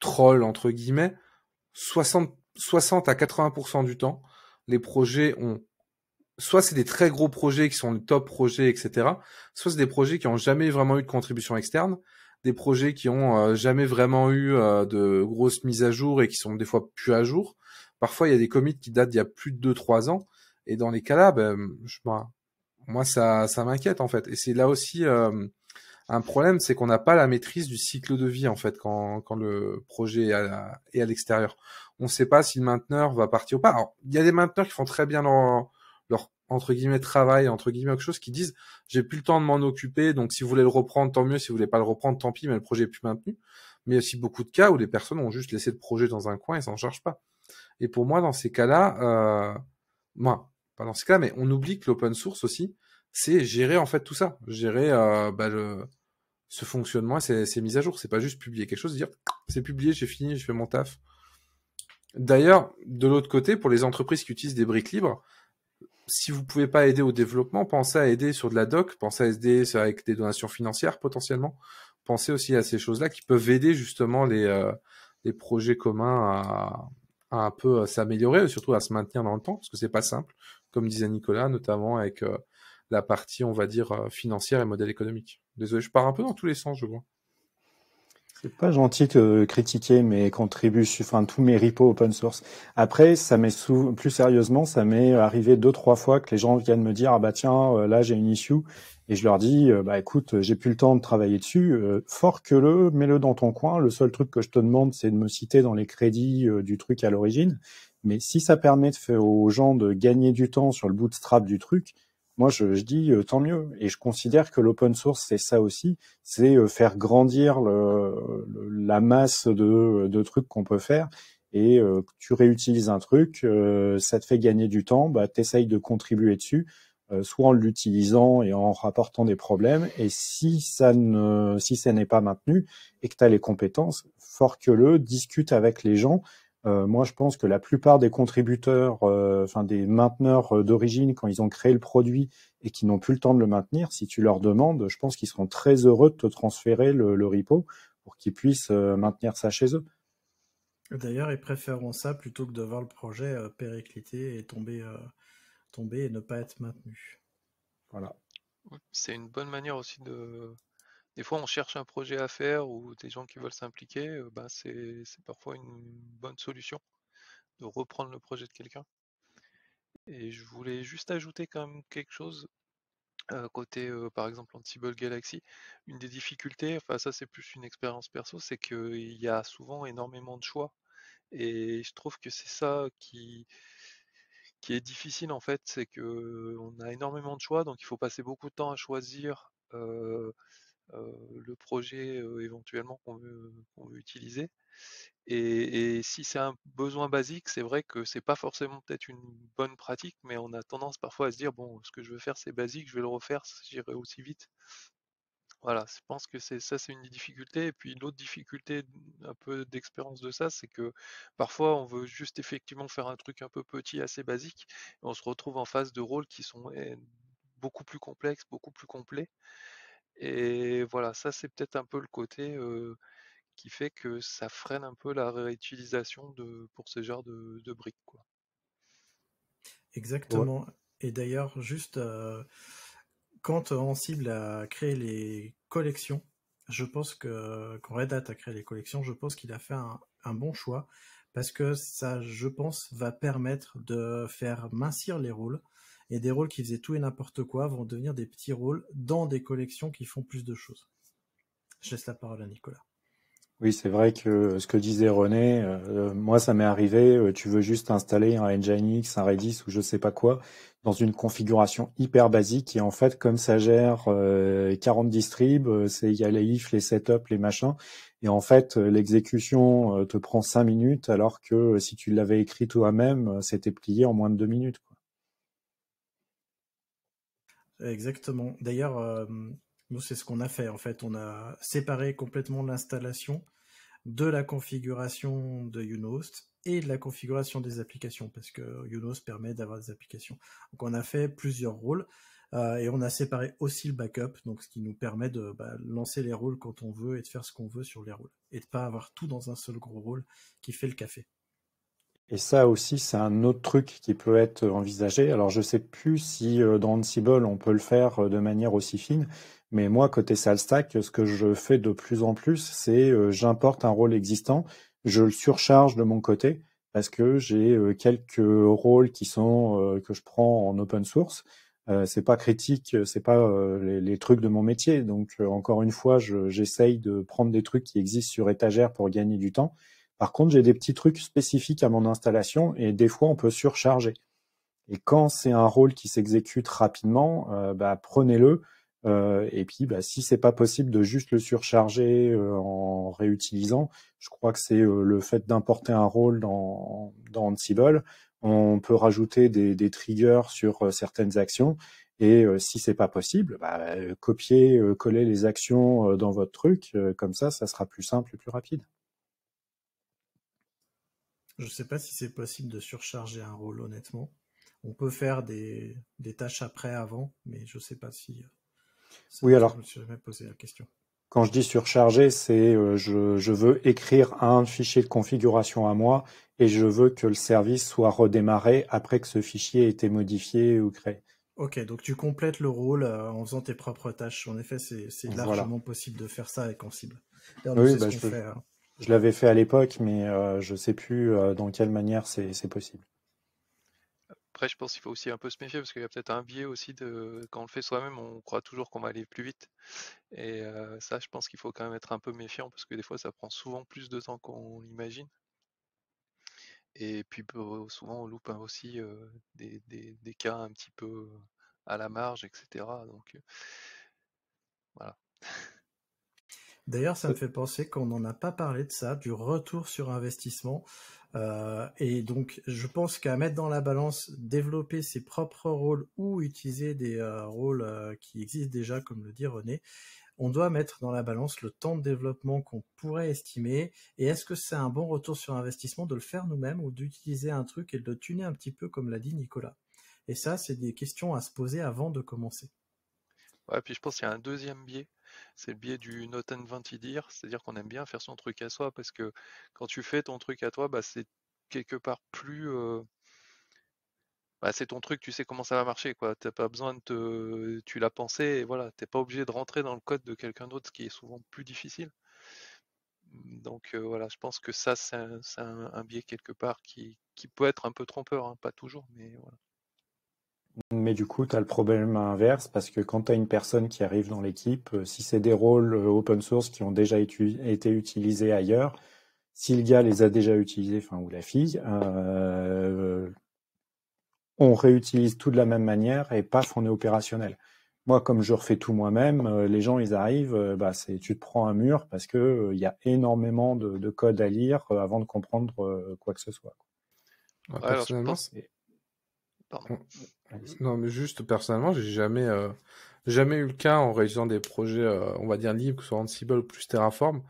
troll, entre guillemets, 60, 60 à 80% du temps, les projets ont soit c'est des très gros projets qui sont les top projets, etc. Soit c'est des projets qui n'ont jamais vraiment eu de contribution externe des projets qui ont euh, jamais vraiment eu euh, de grosses mises à jour et qui sont des fois plus à jour. Parfois, il y a des commits qui datent d'il y a plus de 2-3 ans. Et dans les cas-là, ben, moi, moi, ça, ça m'inquiète en fait. Et c'est là aussi euh, un problème, c'est qu'on n'a pas la maîtrise du cycle de vie en fait quand, quand le projet est à, l'extérieur. On ne sait pas si le mainteneur va partir ou pas. il y a des mainteneurs qui font très bien leur, entre guillemets travail, entre guillemets quelque chose qui disent j'ai plus le temps de m'en occuper, donc si vous voulez le reprendre, tant mieux, si vous voulez pas le reprendre, tant pis, mais le projet est plus maintenu. Mais il y a aussi beaucoup de cas où les personnes ont juste laissé le projet dans un coin et s'en chargent pas. Et pour moi, dans ces cas-là, euh, moi, pas dans ces cas mais on oublie que l'open source aussi, c'est gérer en fait tout ça, gérer euh, bah, ce fonctionnement, ces, ces mises à jour. C'est pas juste publier quelque chose, dire c'est publié, j'ai fini, je fais mon taf. D'ailleurs, de l'autre côté, pour les entreprises qui utilisent des briques libres, si vous pouvez pas aider au développement, pensez à aider sur de la doc, pensez à aider avec des donations financières potentiellement. Pensez aussi à ces choses-là qui peuvent aider justement les, euh, projets communs à, un peu euh, s'améliorer, surtout à se maintenir dans le temps, parce que c'est pas simple, comme disait Nicolas, notamment avec euh, la partie, on va dire, financière et modèle économique. Désolé, je pars un peu dans tous les sens, je vois. C'est pas gentil de critiquer mes contributions, enfin tous mes repos open source. Après, ça m'est plus sérieusement, ça m'est arrivé deux trois fois que les gens viennent me dire ah bah tiens euh, là j'ai une issue et je leur dis euh, bah écoute j'ai plus le temps de travailler dessus, euh, fort que le, mets-le dans ton coin. Le seul truc que je te demande c'est de me citer dans les crédits du truc à l'origine. Mais si ça permet de faire aux gens de gagner du temps sur le bootstrap du truc, moi, je, dis euh, tant mieux. Et je considère que l'open source, c'est ça aussi, c'est euh, faire grandir la masse de, trucs qu'on peut faire. Et euh, tu réutilises un truc, ça te fait gagner du temps, bah, tu de contribuer dessus soit en l'utilisant et en rapportant des problèmes. Et si ça ne, si ça n'est pas maintenu et que tu as les compétences, fort que le, discute avec les gens, euh, moi, je pense que la plupart des contributeurs, euh, enfin des mainteneurs euh, d'origine, quand ils ont créé le produit et qui n'ont plus le temps de le maintenir, si tu leur demandes, je pense qu'ils seront très heureux de te transférer le, repo pour qu'ils puissent maintenir ça chez eux. D'ailleurs, ils préféreront ça plutôt que de voir le projet péricliter et tomber, tomber et ne pas être maintenu. Voilà. C'est une bonne manière aussi de, des fois on cherche un projet à faire ou des gens qui veulent s'impliquer, ben c'est parfois une bonne solution de reprendre le projet de quelqu'un. Et je voulais juste ajouter quand même quelque chose côté par exemple Ansible Galaxy. Une des difficultés, enfin ça c'est plus une expérience perso, c'est qu'il y a souvent énormément de choix. Et je trouve que c'est ça qui, est difficile en fait, c'est qu'on a énormément de choix, donc il faut passer beaucoup de temps à choisir. Euh, le projet euh, éventuellement qu'on veut, utiliser. Et, si c'est un besoin basique, c'est vrai que c'est pas forcément peut-être une bonne pratique, mais on a tendance parfois à se dire bon, ce que je veux faire, c'est basique, je vais le refaire, j'irai aussi vite. Voilà, je pense que ça, c'est une difficulté. Et puis l'autre difficulté, un peu d'expérience de ça, c'est que parfois on veut juste effectivement faire un truc un peu petit, assez basique, et on se retrouve en face de rôles qui sont eh, beaucoup plus complexes, beaucoup plus complets, et voilà, ça c'est peut-être un peu le côté qui fait que ça freine un peu la réutilisation pour ce genre de, briques. Exactement. Et d'ailleurs, juste quand cible a créé les collections, je pense que quand Red Hat a créé les collections, je pense qu'il a fait un bon choix parce que ça, je pense, va permettre de faire mincir les rôles et des rôles qui faisaient tout et n'importe quoi vont devenir des petits rôles dans des collections qui font plus de choses. Je laisse la parole à Nicolas. Oui, c'est vrai que ce que disait René, euh, moi ça m'est arrivé, euh, tu veux juste installer un Nginx, un Redis ou je sais pas quoi dans une configuration hyper basique et en fait comme ça gère 40 euh, distribs, c'est il y a les ifs, les setups, les machins et en fait l'exécution te prend 5 minutes alors que si tu l'avais écrit toi-même, c'était plié en moins de 2 minutes. Exactement. D'ailleurs, euh, nous, c'est ce qu'on a fait. En fait, on a séparé complètement l'installation de la configuration de Unhost et de la configuration des applications, parce que Unost permet d'avoir des applications. Donc, on a fait plusieurs rôles. Euh, et on a séparé aussi le backup, donc ce qui nous permet de bah, lancer les rôles quand on veut et de faire ce qu'on veut sur les rôles, et de pas avoir tout dans un seul gros rôle qui fait le café. Et ça aussi, c'est un autre truc qui peut être envisagé. Alors, je ne sais plus si euh, dans Ansible, on peut le faire euh, de manière aussi fine, mais moi, côté SalStack, ce que je fais de plus en plus, c'est euh, j'importe un rôle existant, je le surcharge de mon côté parce que j'ai quelques rôles qui sont que je prends en open source. c'est pas critique, c'est pas les, trucs de mon métier. Donc encore une fois, j'essaye de prendre des trucs qui existent sur étagère pour gagner du temps. Par contre, j'ai des petits trucs spécifiques à mon installation et des fois, on peut surcharger. Et quand c'est un rôle qui s'exécute rapidement, euh, bah, prenez-le. Euh, et puis, bah, si c'est pas possible de juste le surcharger euh, en réutilisant, je crois que c'est le fait d'importer un rôle dans, dans Ansible. On peut rajouter des, triggers sur certaines actions. Et si c'est pas possible, bah, copier, coller les actions dans votre truc. comme ça, ça sera plus simple et plus rapide. Je ne sais pas si c'est possible de surcharger un rôle, honnêtement. On peut faire des, tâches après, avant, mais je ne sais pas si. Euh, oui, alors. Je me suis jamais posé la question. Quand je dis surcharger, c'est euh, je, veux écrire un fichier de configuration à moi et je veux que le service soit redémarré après que ce fichier ait été modifié ou créé. Ok, donc tu complètes le rôle euh, en faisant tes propres tâches. En effet, c'est largement possible de faire ça avec Ansible. Oui, bah, je, hein. Je l'avais fait à l'époque, mais euh, je ne sais plus euh, dans quelle manière c'est possible. Après, je pense qu'il faut aussi un peu se méfier parce qu'il y a peut-être un biais aussi de quand on le fait soi-même, on croit toujours qu'on va aller plus vite. Et euh, ça, je pense qu'il faut quand même être un peu méfiant parce que des fois, ça prend souvent plus de temps qu'on l'imagine. Et puis bah, souvent, on loupe hein, aussi des, des, cas un petit peu à la marge, etc. Donc voilà. D'ailleurs, ça me fait penser qu'on n'en a pas parlé de ça, du retour sur investissement. Euh, et donc, je pense qu'à mettre dans la balance, développer ses propres rôles ou utiliser des euh, rôles euh, qui existent déjà, comme le dit René, on doit mettre dans la balance le temps de développement qu'on pourrait estimer et est-ce que c'est un bon retour sur investissement de le faire nous-mêmes ou d'utiliser un truc et de le tuner un petit peu, comme l'a dit Nicolas. Et ça, c'est des questions à se poser avant de commencer. Et puis je pense qu'il y a un deuxième biais, c'est le biais du not and dire, c'est-à-dire qu'on aime bien faire son truc à soi parce que quand tu fais ton truc à toi, bah, c'est quelque part plus. Euh, bah, c'est ton truc, tu sais comment ça va marcher, quoi. T'as pas besoin de te. Tu l'as pensé et voilà, t'es pas obligé de rentrer dans le code de quelqu'un d'autre, ce qui est souvent plus difficile. Donc euh, voilà, je pense que ça, c'est un, biais quelque part qui, peut être un peu trompeur, hein, pas toujours, mais voilà. Mais du coup, tu as le problème inverse parce que quand tu as une personne qui arrive dans l'équipe, euh, si c'est des rôles euh, open source qui ont déjà été utilisés ailleurs, si le gars les a déjà utilisés, enfin, ou la fille, euh, on réutilise tout de la même manière et paf, on est opérationnel. Moi, comme je refais tout moi-même, les gens, ils arrivent, bah, tu te prends un mur parce que il y a énormément de, code à lire avant de comprendre quoi que ce soit. personnellement, non, mais juste personnellement, j'ai jamais, euh, jamais eu le cas en réalisant des projets, euh, on va dire libres, que ce soit Ansible ou plus Terraform.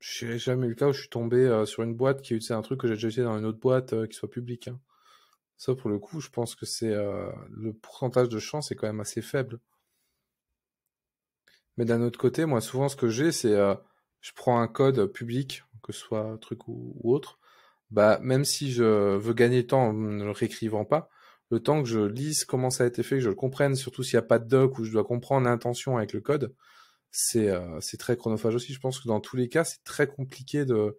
J'ai jamais eu le cas où je suis tombé euh, sur une boîte qui a utilisait un truc que j'ai déjà utilisé dans une autre boîte qui soit publique. Hein. Ça, pour le coup, je pense que c'est le pourcentage de chance est quand même assez faible. Mais d'un autre côté, moi, souvent, ce que j'ai, c'est je prends un code public, que ce soit truc ou, autre. Bah, même si je veux gagner temps en ne le réécrivant pas, le temps que je lise comment ça a été fait, que je le comprenne, surtout s'il n'y a pas de doc où je dois comprendre l'intention avec le code, euh, c'est très chronophage aussi. Je pense que dans tous les cas, c'est très compliqué de.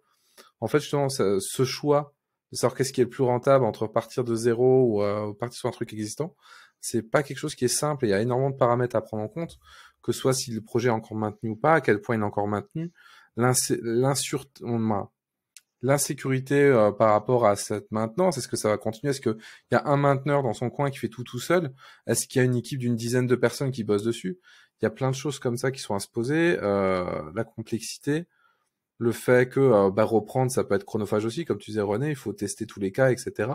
En fait, justement, ce choix de savoir qu'est-ce qui est le plus rentable entre partir de zéro ou euh, partir sur un truc existant, c'est pas quelque chose qui est simple. Il y a énormément de paramètres à prendre en compte, que ce soit si le projet est encore maintenu ou pas, à quel point il est encore maintenu, L'insur l'insécurité euh, par rapport à cette maintenance Est-ce que ça va continuer Est-ce qu'il y a un mainteneur dans son coin qui fait tout tout seul Est-ce qu'il y a une équipe d'une dizaine de personnes qui bosse dessus Il y a plein de choses comme ça qui sont à se poser. Euh, la complexité, le fait que euh, bah, reprendre, ça peut être chronophage aussi, comme tu disais René, il faut tester tous les cas, etc.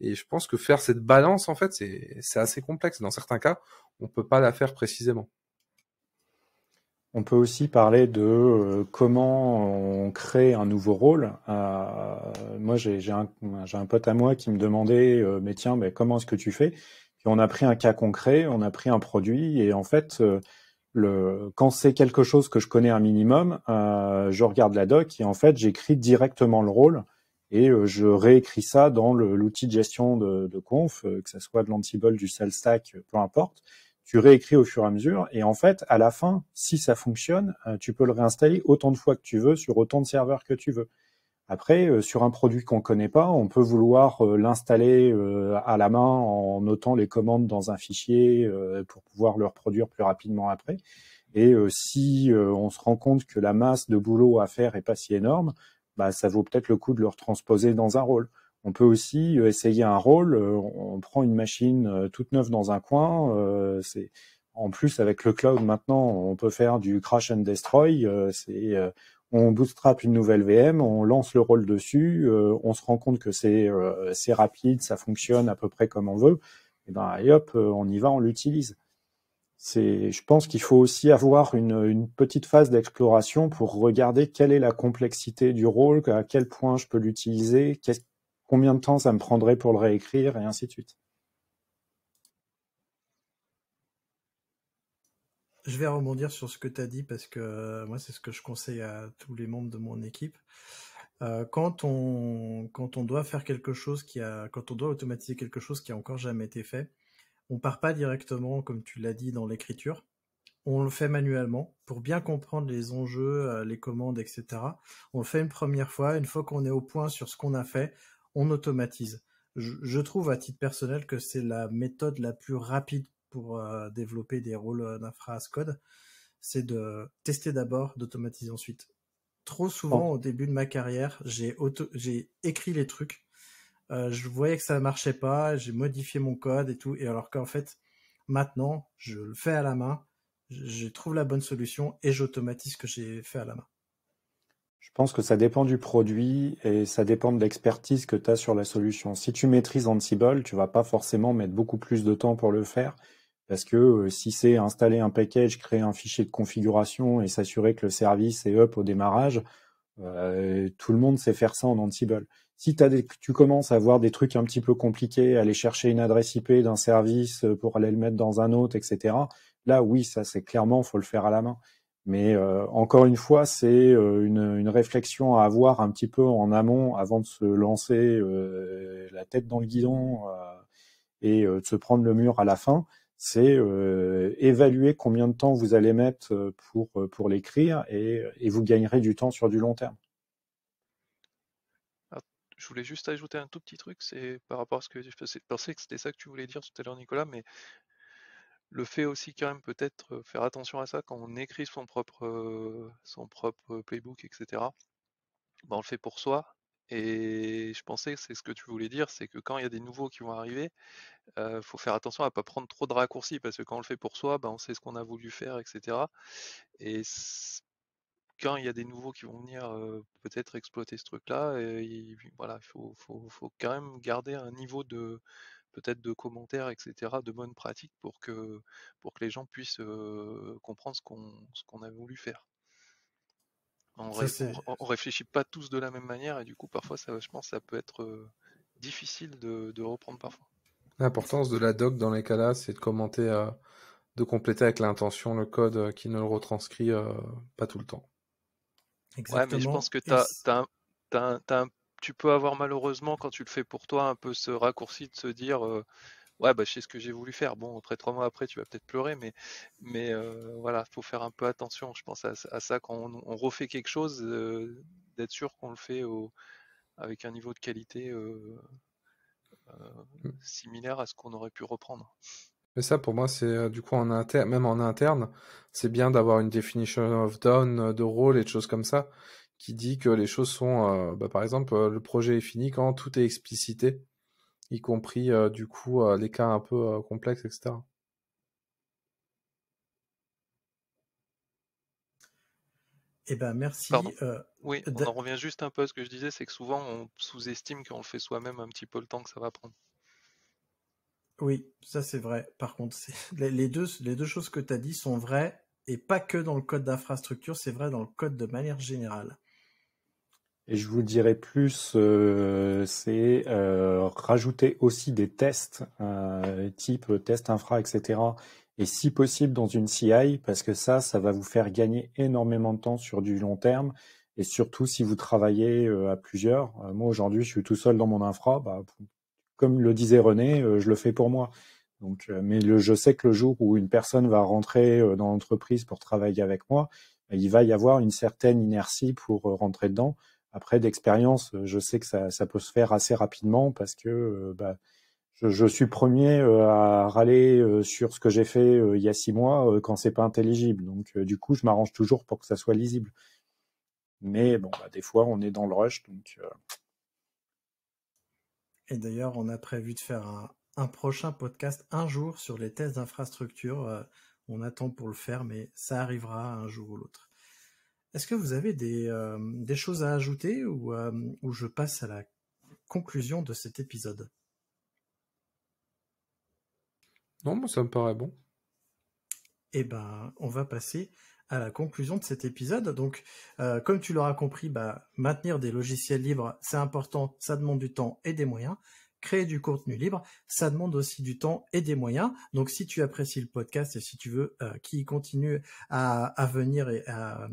Et je pense que faire cette balance, en fait, c'est assez complexe. Dans certains cas, on peut pas la faire précisément. On peut aussi parler de euh, comment on crée un nouveau rôle. Euh, moi, j'ai un, un, pote à moi qui me demandait, euh, mais tiens, mais comment est-ce que tu fais on a pris un cas concret, on a pris un produit, et en fait, quand c'est quelque chose que je connais un minimum, je regarde la doc et en fait, j'écris directement le rôle et je réécris ça dans l'outil de gestion de, conf, que ce soit de l'antibold du stack, peu importe tu réécris au fur et à mesure, et en fait, à la fin, si ça fonctionne, euh, tu peux le réinstaller autant de fois que tu veux sur autant de serveurs que tu veux. Après, euh, sur un produit qu'on connaît pas, on peut vouloir euh, l'installer à la main en notant les commandes dans un fichier pour pouvoir le reproduire plus rapidement après. Et si on se rend compte que la masse de boulot à faire est pas si énorme, bah, ça vaut peut-être le coup de le retransposer dans un rôle. On peut aussi euh, essayer un rôle. Euh, on prend une machine euh, toute neuve dans un coin. c'est en plus avec le cloud maintenant, on peut faire du crash and destroy. c'est on bootstrap une nouvelle VM, on lance le rôle dessus, on se rend compte que c'est c'est rapide, ça fonctionne à peu près comme on veut. Et ben et hop, on y va, on l'utilise. C'est, je pense qu'il faut aussi avoir une, petite phase d'exploration pour regarder quelle est la complexité du rôle, à quel point je peux l'utiliser, qu'est-ce combien de temps ça me prendrait pour le réécrire, et ainsi de suite. Je vais rebondir sur ce que tu as dit parce que euh, moi, c'est ce que je conseille à tous les membres de mon équipe. Euh, quand, on, quand on doit faire quelque chose qui a, quand on doit automatiser quelque chose qui a encore jamais été fait, on ne part pas directement, comme tu l'as dit, dans l'écriture. On le fait manuellement pour bien comprendre les enjeux, euh, les commandes, etc. On le fait une première fois. Une fois qu'on est au point sur ce qu'on a fait, on automatise. Je, trouve à titre personnel que c'est la méthode la plus rapide pour euh, développer des rôles euh, d'infra code, c'est de tester d'abord, d'automatiser ensuite. Trop souvent au début de ma carrière, j'ai écrit les trucs, euh, je voyais que ça ne marchait pas, j'ai modifié mon code et tout, et alors qu'en fait maintenant je le fais à la main, je, je trouve la bonne solution et j'automatise ce que j'ai fait à la main. Je pense que ça dépend du produit et ça dépend de l'expertise que tu as sur la solution. Si tu maîtrises Ansible, tu vas pas forcément mettre beaucoup plus de temps pour le faire parce que euh, si c'est installer un package, créer un fichier de configuration et s'assurer que le service est up au démarrage, euh, tout le monde sait faire ça en Ansible. Si tu commences à avoir des trucs un petit peu compliqués, aller chercher une adresse IP d'un service euh, pour aller le mettre dans un autre, etc., là oui, ça c'est clairement, faut le faire à la main. Mais euh, encore une fois, c'est euh, une, réflexion à avoir un petit peu en amont avant de se lancer euh, la tête dans le guidon et de se prendre le mur à la fin. C'est évaluer combien de temps vous allez mettre pour, pour l'écrire et, vous gagnerez du temps sur du long terme. Ah, je voulais juste ajouter un tout petit truc, c'est par rapport à ce que je pensais que c'était ça que tu voulais dire tout à l'heure, Nicolas, mais le fait aussi quand même peut-être faire attention à ça quand on écrit son propre, son propre playbook, etc. Ben, on le fait pour soi. Et je pensais que c'est ce que tu voulais dire, c'est que quand il y a des nouveaux qui vont arriver, il faut faire attention à ne pas prendre trop de raccourcis, parce que quand on le fait pour soi, ben, on sait ce qu'on a voulu faire, etc. Et quand il y a des nouveaux qui vont venir peut-être exploiter ce truc-là, et, voilà, il faut, faut, quand même garder un niveau de, peut-être de commentaires, etc., de bonnes pratiques pour que, pour que les gens puissent comprendre ce qu'on, qu'on a voulu faire. On, ne réfléchit pas tous de la même manière et du coup, parfois, ça, je pense, ça peut être difficile de, de, reprendre parfois. L'importance de la doc dans les cas-là, c'est de commenter, de compléter avec l'intention le code qui ne le retranscrit pas tout le temps. Exactement. mais je pense que tu as, as tu peux avoir malheureusement, quand tu le fais pour toi, un peu ce raccourci de se dire euh, Ouais, bah, je sais ce que j'ai voulu faire. Bon, après trois mois après, tu vas peut-être pleurer, mais, mais euh, voilà, il faut faire un peu attention, je pense, à, ça quand on, refait quelque chose, euh, d'être sûr qu'on le fait avec un niveau de qualité mmh. similaire à ce qu'on aurait pu reprendre. Mais ça, pour moi, c'est du coup, en interne, même en interne, c'est bien d'avoir une definition of done de rôle et de choses comme ça qui dit que les choses sont, euh, bah, par exemple, euh, le projet est fini quand tout est explicité, y compris euh, du coup les cas un peu complexes, etc. Eh ben merci. oui, on en revient juste un peu à ce que je disais, c'est que souvent on sous-estime qu'on le fait soi-même un petit peu le temps que ça va prendre. Oui, ça c'est vrai. Par contre, les deux, les deux choses que tu as dit sont vraies et pas que dans le code d'infrastructure, c'est vrai dans le code de manière générale. Et je vous dirais plus, euh, c'est euh, rajouter aussi des tests, euh, type test infra, etc. Et si possible dans une CI, parce que ça, ça va vous faire gagner énormément de temps sur du long terme. Et surtout si vous travaillez à plusieurs. moi aujourd'hui, je suis tout seul dans mon infra. Bah, comme le disait René, je le fais pour moi. Donc, mais je sais que le jour où une personne va rentrer dans l'entreprise pour travailler avec moi, bah, il va y avoir une certaine inertie pour rentrer dedans. Après, d'expérience, euh, je sais que ça, peut se faire assez rapidement parce que euh, bah, je, suis premier euh, à râler sur ce que j'ai fait il y a six mois quand c'est pas intelligible. Donc, du coup, je m'arrange toujours pour que ça soit lisible. Mais bon, bah, des fois, on est dans le rush, donc. Et d'ailleurs, on a prévu de faire un, prochain podcast un jour sur les tests d'infrastructure. on attend pour le faire, mais ça arrivera un jour ou l'autre. Est-ce que vous avez des, euh, choses à ajouter euh, ou, je passe à la conclusion de cet épisode Non, ça me paraît bon. Eh ben, on va passer à la conclusion de cet épisode. Donc, euh, comme tu l'auras compris, bah, maintenir des logiciels libres, c'est important, ça demande du temps et des moyens créer du contenu libre, ça demande aussi du temps et des moyens. Donc si tu apprécies le podcast et si tu veux qu'il continue à venir et à,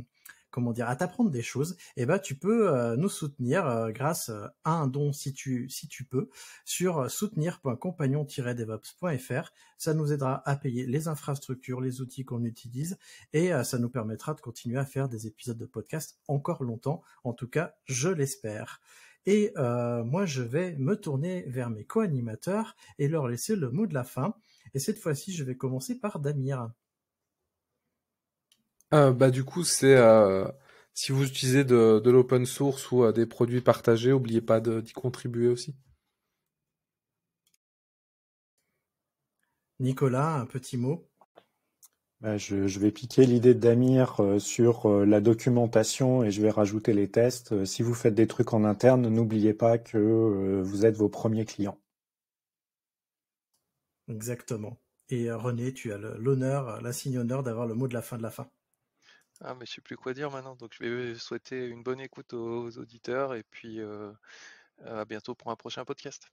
comment dire, à t'apprendre des choses, eh ben tu peux euh, nous soutenir euh, grâce euh, à un don si tu peux sur soutenir.compagnon-devops.fr. Ça nous aidera à payer les infrastructures, les outils qu'on utilise et ça nous permettra de continuer à faire des épisodes de podcast encore longtemps. En tout cas, je l'espère. Et moi, je vais me tourner vers mes co-animateurs et leur laisser le mot de la fin. Et cette fois-ci, je vais commencer par Damir. Euh, bah, du coup, c'est euh, si vous utilisez de, l'open source ou euh, des produits partagés, n'oubliez pas d'y contribuer aussi. Nicolas, un petit mot bah, je, vais piquer l'idée de Damir sur la documentation et je vais rajouter les tests. si vous faites des trucs en interne, n'oubliez pas que vous êtes vos premiers clients. Exactement. Et René, tu as l'honneur, l'insigne honneur d'avoir le mot de la fin de la fin. Ah, mais je sais plus quoi dire maintenant. Donc, je vais souhaiter une bonne écoute aux auditeurs et puis euh, à bientôt pour un prochain podcast.